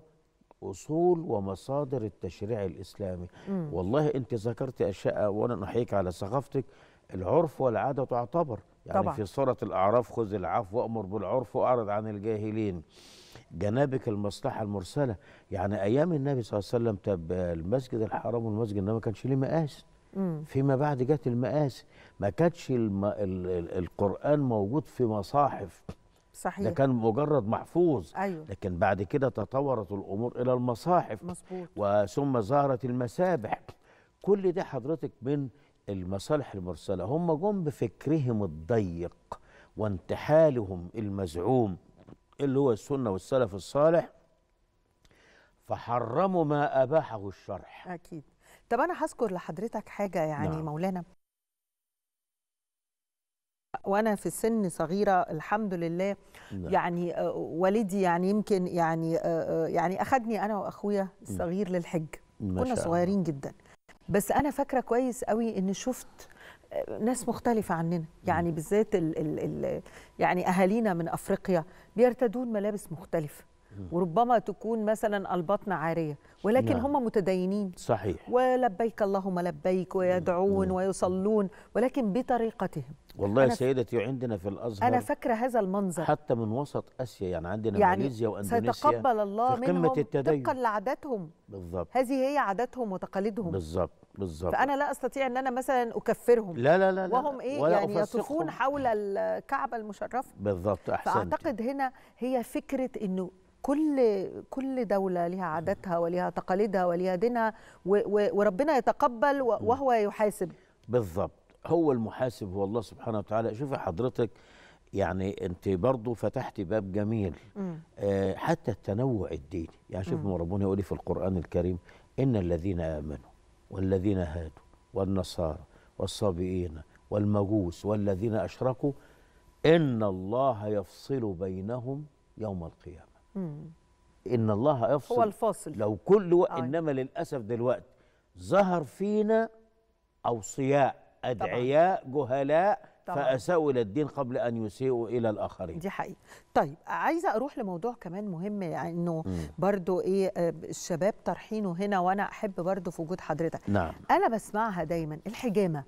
اصول ومصادر التشريع الاسلامي مم. والله انت ذكرت اشياء وانا احييك على ثقافتك العرف والعاده تعتبر يعني طبعا. في سوره الاعراف خذ العفو وامر بالعرف واعرض عن الجاهلين جنابك المصلحه المرسله يعني ايام النبي صلى الله عليه وسلم طب المسجد الحرام والمسجد النبوي ما كانش ليه مقاس فيما بعد جت المقاس ما كانش القران موجود في مصاحف صحيح ده كان مجرد محفوظ أيوه. لكن بعد كده تطورت الامور الى المصاحف مظبوط وثم ظهرت المسابح كل ده حضرتك من المصالح المرسله هم جم بفكرهم الضيق وانتحالهم المزعوم اللي هو السنه والسلف الصالح فحرموا ما اباحه الشرح اكيد طب انا هذكر لحضرتك حاجه يعني نعم. مولانا وانا في سن صغيره الحمد لله لا. نعم. يعني آه، والدي يعني يمكن يعني آه، آه، يعني اخذني انا واخويا الصغير للحج كنا صغيرين جدا بس انا فاكره كويس قوي ان شفت ناس مختلفة عننا يعني بالذات الـ الـ الـ يعني أهالينا من أفريقيا بيرتدون ملابس مختلفة وربما تكون مثلا البطن عارية ولكن لا. نعم. هم متدينين صحيح ولبيك اللهم لبيك ويدعون ويصلون ولكن بطريقتهم والله يا سيدتي عندنا في الازهر انا فاكره هذا المنظر حتى من وسط اسيا يعني عندنا يعني ماليزيا واندونيسيا سيتقبل الله في قمة منهم التدين. طبقا لعاداتهم بالظبط هذه هي عاداتهم وتقاليدهم بالظبط بالظبط فانا لا استطيع ان انا مثلا اكفرهم لا لا لا, وهم ايه ولا يعني يطوفون حول الكعبه المشرفه بالظبط احسنت فاعتقد هنا هي فكره انه كل كل دوله لها عاداتها ولها تقاليدها ولها دينها وربنا يتقبل وهو يحاسب بالظبط هو المحاسب هو الله سبحانه وتعالى شوفي حضرتك يعني انت برضه فتحتي باب جميل آه حتى التنوع الديني يعني شوف ربنا يقول إيه في القرآن الكريم إن الذين آمنوا والذين هادوا والنصارى والصابئين والمجوس والذين أشركوا إن الله يفصل بينهم يوم القيامة مم. إن الله يفصل هو الفاصل لو كل و... آه. إنما للأسف دلوقتي ظهر فينا أوصياء أدعياء طبعا. جهلاء فأساءوا إلى الدين قبل أن يسيئوا إلى الآخرين دي حقيقة طيب عايزة أروح لموضوع كمان مهم يعني أنه برضو إيه آه، الشباب طرحينه هنا وأنا أحب برضو في وجود حضرتك نعم أنا بسمعها دايما الحجامة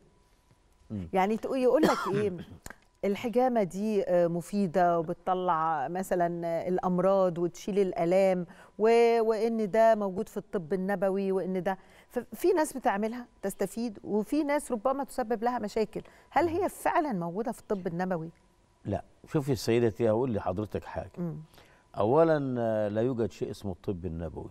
مم. يعني يقول لك إيه الحجامة دي آه، مفيدة وبتطلع مثلا الأمراض وتشيل الألام و... وإن ده موجود في الطب النبوي وإن ده ففي ناس بتعملها تستفيد وفي ناس ربما تسبب لها مشاكل هل هي فعلا موجوده في الطب النبوي لا شوفي سيدتي هقول لحضرتك حاجه م. اولا آه، لا يوجد شيء اسمه الطب النبوي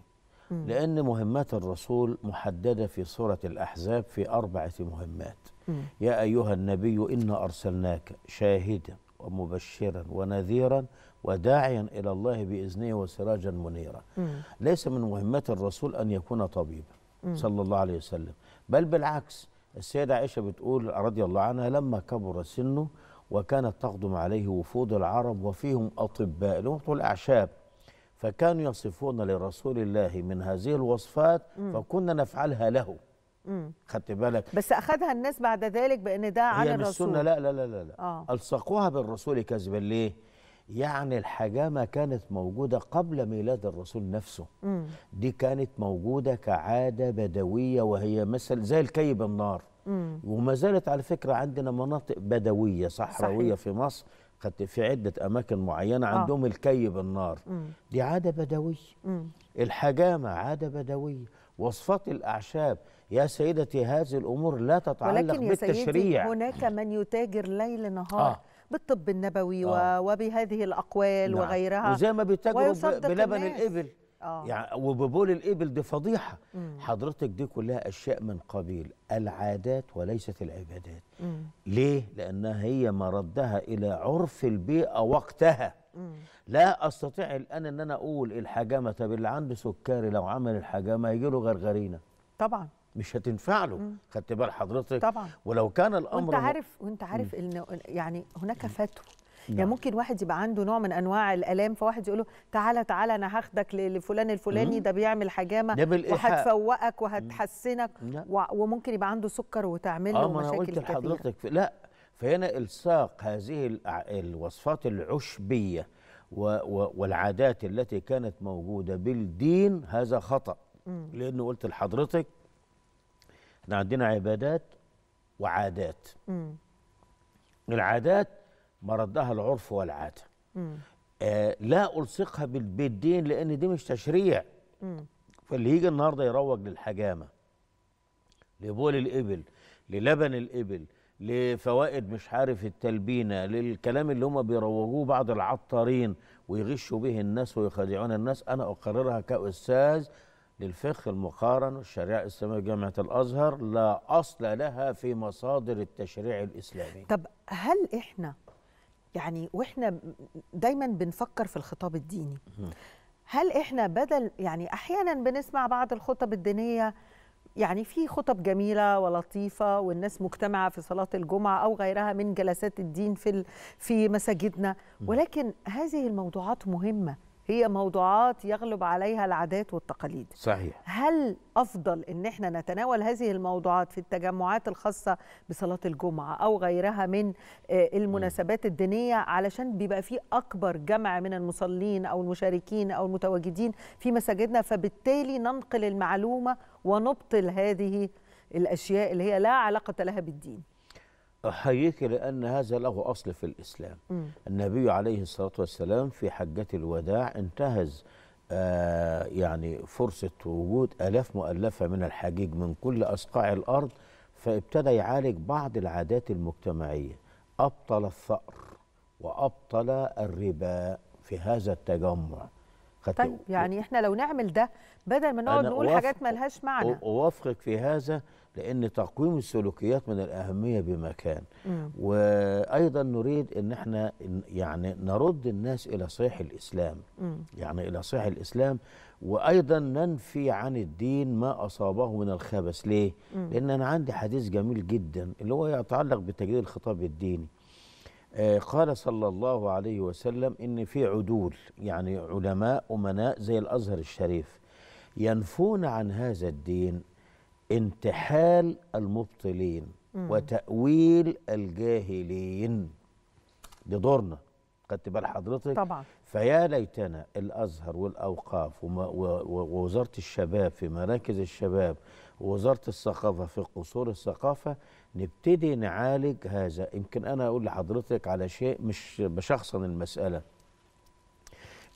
م. لان مهمات الرسول محدده في سوره الاحزاب في اربعه مهمات م. يا ايها النبي انا ارسلناك شاهدا ومبشرا ونذيرا وداعيا الى الله باذنه وسراجا منيرا م. ليس من مهمات الرسول ان يكون طبيبا صلى الله عليه وسلم بل بالعكس السيدة عائشة بتقول رضي الله عنها لما كبر سنه وكانت تقدم عليه وفود العرب وفيهم أطباء اللي هم الأعشاب فكانوا يصفون لرسول الله من هذه الوصفات مم. فكنا نفعلها له خدت بالك بس اخذها الناس بعد ذلك بان ده على الرسول هي لا لا لا لا, لا. آه. الصقوها بالرسول كذبا ليه؟ يعني الحجامة كانت موجودة قبل ميلاد الرسول نفسه مم. دي كانت موجودة كعادة بدوية وهي مثل زي الكي بالنار وما زالت على فكرة عندنا مناطق بدوية صحراوية صحيح. في مصر قد في عدة أماكن معينة آه. عندهم آه. الكي بالنار مم. دي عادة بدوية مم. الحجامة عادة بدوية وصفات الأعشاب يا سيدتي هذه الأمور لا تتعلق ولكن بالتشريع ولكن يا سيدي هناك من يتاجر ليل نهار آه. بالطب النبوي آه. وبهذه الاقوال نعم. وغيرها وزي ما بيتاجروا بلبن الناس. الابل آه. يعني وببول الابل دي فضيحه مم. حضرتك دي كلها اشياء من قبيل العادات وليست العبادات مم. ليه لانها هي ما ردها الى عرف البيئه وقتها لا استطيع الان ان انا اقول الحجامه طب اللي عنده سكري لو عمل الحجامه هيجي له غرغرينه طبعا مش هتنفع له خدت بال حضرتك طبعا ولو كان الامر وانت عارف وانت عارف ان يعني هناك فتوى يعني نعم. يعني ممكن واحد يبقى عنده نوع من انواع الالام فواحد يقول له تعالى تعالى انا هاخدك لفلان الفلاني ده بيعمل حجامه ده وهتفوقك وهتحسنك نعم. وممكن يبقى عنده سكر وتعمل آه، له آه مشاكل قلت لحضرتك لا فهنا الصاق هذه الوصفات العشبيه والعادات التي كانت موجوده بالدين هذا خطا لانه قلت لحضرتك احنا عندنا عبادات وعادات مم. العادات مردها العرف والعاده آه لا الصقها بالدين لان دي مش تشريع مم. فاللي يجي النهارده يروج للحجامه لبول الابل للبن الابل لفوائد مش عارف التلبينه للكلام اللي هم بيروجوه بعض العطارين ويغشوا به الناس ويخادعون الناس انا اقررها كاستاذ للفقه المقارن والشريعة الإسلامية جامعة الأزهر لا أصل لها في مصادر التشريع الإسلامي طب هل إحنا يعني وإحنا دايما بنفكر في الخطاب الديني هل إحنا بدل يعني أحيانا بنسمع بعض الخطب الدينية يعني في خطب جميله ولطيفه والناس مجتمعه في صلاه الجمعه او غيرها من جلسات الدين في في مساجدنا ولكن هذه الموضوعات مهمه هي موضوعات يغلب عليها العادات والتقاليد صحيح هل أفضل أن احنا نتناول هذه الموضوعات في التجمعات الخاصة بصلاة الجمعة أو غيرها من آه، المناسبات الدينية علشان بيبقى في أكبر جمع من المصلين أو المشاركين أو المتواجدين في مساجدنا فبالتالي ننقل المعلومة ونبطل هذه الأشياء اللي هي لا علاقة لها بالدين أحييك لأن هذا له أصل في الإسلام م. النبي عليه الصلاة والسلام في حجة الوداع انتهز آه يعني فرصة وجود ألاف مؤلفة من الحجيج من كل أصقاع الأرض فابتدى يعالج بعض العادات المجتمعية أبطل الثأر وأبطل الربا في هذا التجمع طيب يعني احنا لو نعمل ده بدل ما نقعد نقول حاجات ملهاش معنى أوافقك في هذا لأن تقويم السلوكيات من الأهمية بما كان وأيضا نريد أن احنا يعني نرد الناس إلى صحيح الإسلام يعني إلى صحيح الإسلام وأيضا ننفي عن الدين ما أصابه من الخبث ليه؟ لأن أنا عندي حديث جميل جدا اللي هو يتعلق بتجديد الخطاب الديني آه، قال صلى الله عليه وسلم إن في عدول يعني علماء أمناء زي الأزهر الشريف ينفون عن هذا الدين انتحال المبطلين مم. وتأويل الجاهلين دي دورنا خدت بال حضرتك طبعا فيا ليتنا الازهر والاوقاف ووزاره الشباب في مراكز الشباب ووزاره الثقافه في قصور الثقافه نبتدي نعالج هذا يمكن انا اقول لحضرتك على شيء مش بشخصا المساله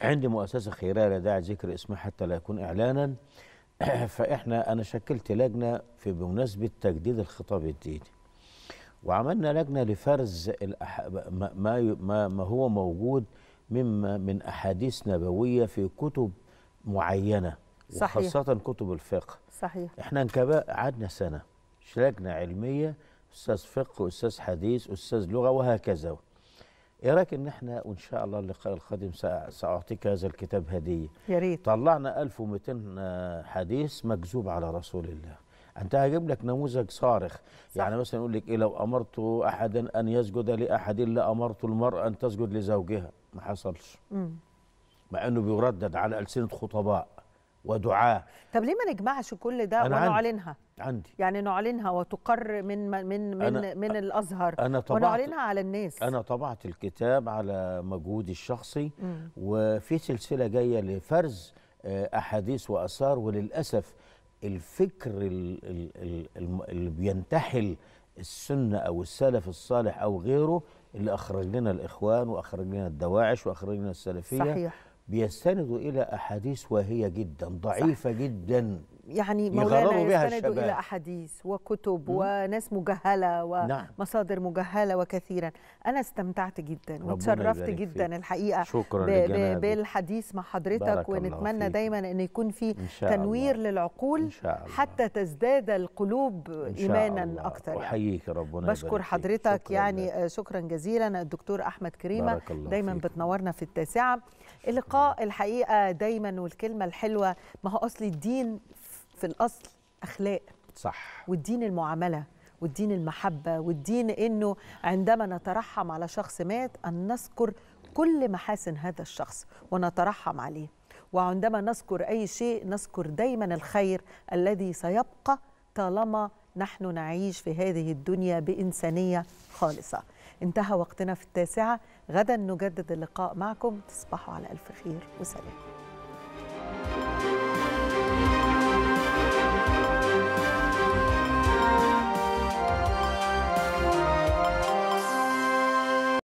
عندي مؤسسه خيريه لا داعي ذكر اسمها حتى لا يكون اعلانا فاحنا انا شكلت لجنه في بمناسبه تجديد الخطاب الديني وعملنا لجنه لفرز الأح... ما... ما ما هو موجود مما من احاديث نبويه في كتب معينه صحيح. وخاصه كتب الفقه صحيح احنا قعدنا سنه لجنه علميه استاذ فقه استاذ حديث استاذ لغه وهكذا يا رايك ان احنا وان شاء الله اللقاء القادم ساعطيك هذا الكتاب هديه يا ريت طلعنا 1200 حديث مكذوب على رسول الله انت هجيب لك نموذج صارخ صح. يعني مثلا يقول لك ايه لو امرت احدا ان يسجد لاحد لامرت المراه ان تسجد لزوجها ما حصلش مم. مع انه بيردد على السنه خطباء ودعاء طب ليه ما نجمعش كل ده ونعلنها عندي يعني نعلنها وتقر من من من أنا من الازهر أنا طبعت ونعلنها على الناس انا طبعت الكتاب على مجهودي الشخصي مم. وفي سلسله جايه لفرز آه، احاديث واثار وللاسف الفكر اللي بينتحل السنه او السلف الصالح او غيره اللي اخرج لنا الاخوان واخرج لنا الدواعش واخرج لنا السلفيه صحيح بيستندوا إلى أحاديث واهية جدا ضعيفة صح. جدا يعني مولانا يستندوا إلى أحاديث وكتب مم. وناس مجهلة نعم. ومصادر نعم. مجهلة وكثيرا أنا استمتعت جدا وتشرفت جدا فيه. الحقيقة شكرا ب... بالحديث مع حضرتك ونتمنى دايما أن يكون في تنوير الله. للعقول إن شاء الله. حتى تزداد القلوب إن شاء إيمانا الله. أكثر أحييك يعني. ربنا بشكر حضرتك شكرا يعني لك. آه، شكرا جزيلا الدكتور أحمد كريمة دايما فيك. بتنورنا في التاسعة اللقاء الحقيقه دايما والكلمه الحلوه ما هو اصل الدين في الاصل اخلاق صح والدين المعامله والدين المحبه والدين انه عندما نترحم على شخص مات ان نذكر كل محاسن هذا الشخص ونترحم عليه وعندما نذكر اي شيء نذكر دايما الخير الذي سيبقى طالما نحن نعيش في هذه الدنيا بانسانيه خالصه انتهى وقتنا في التاسعه غدا نجدد اللقاء معكم تصبحوا على ألف خير وسلام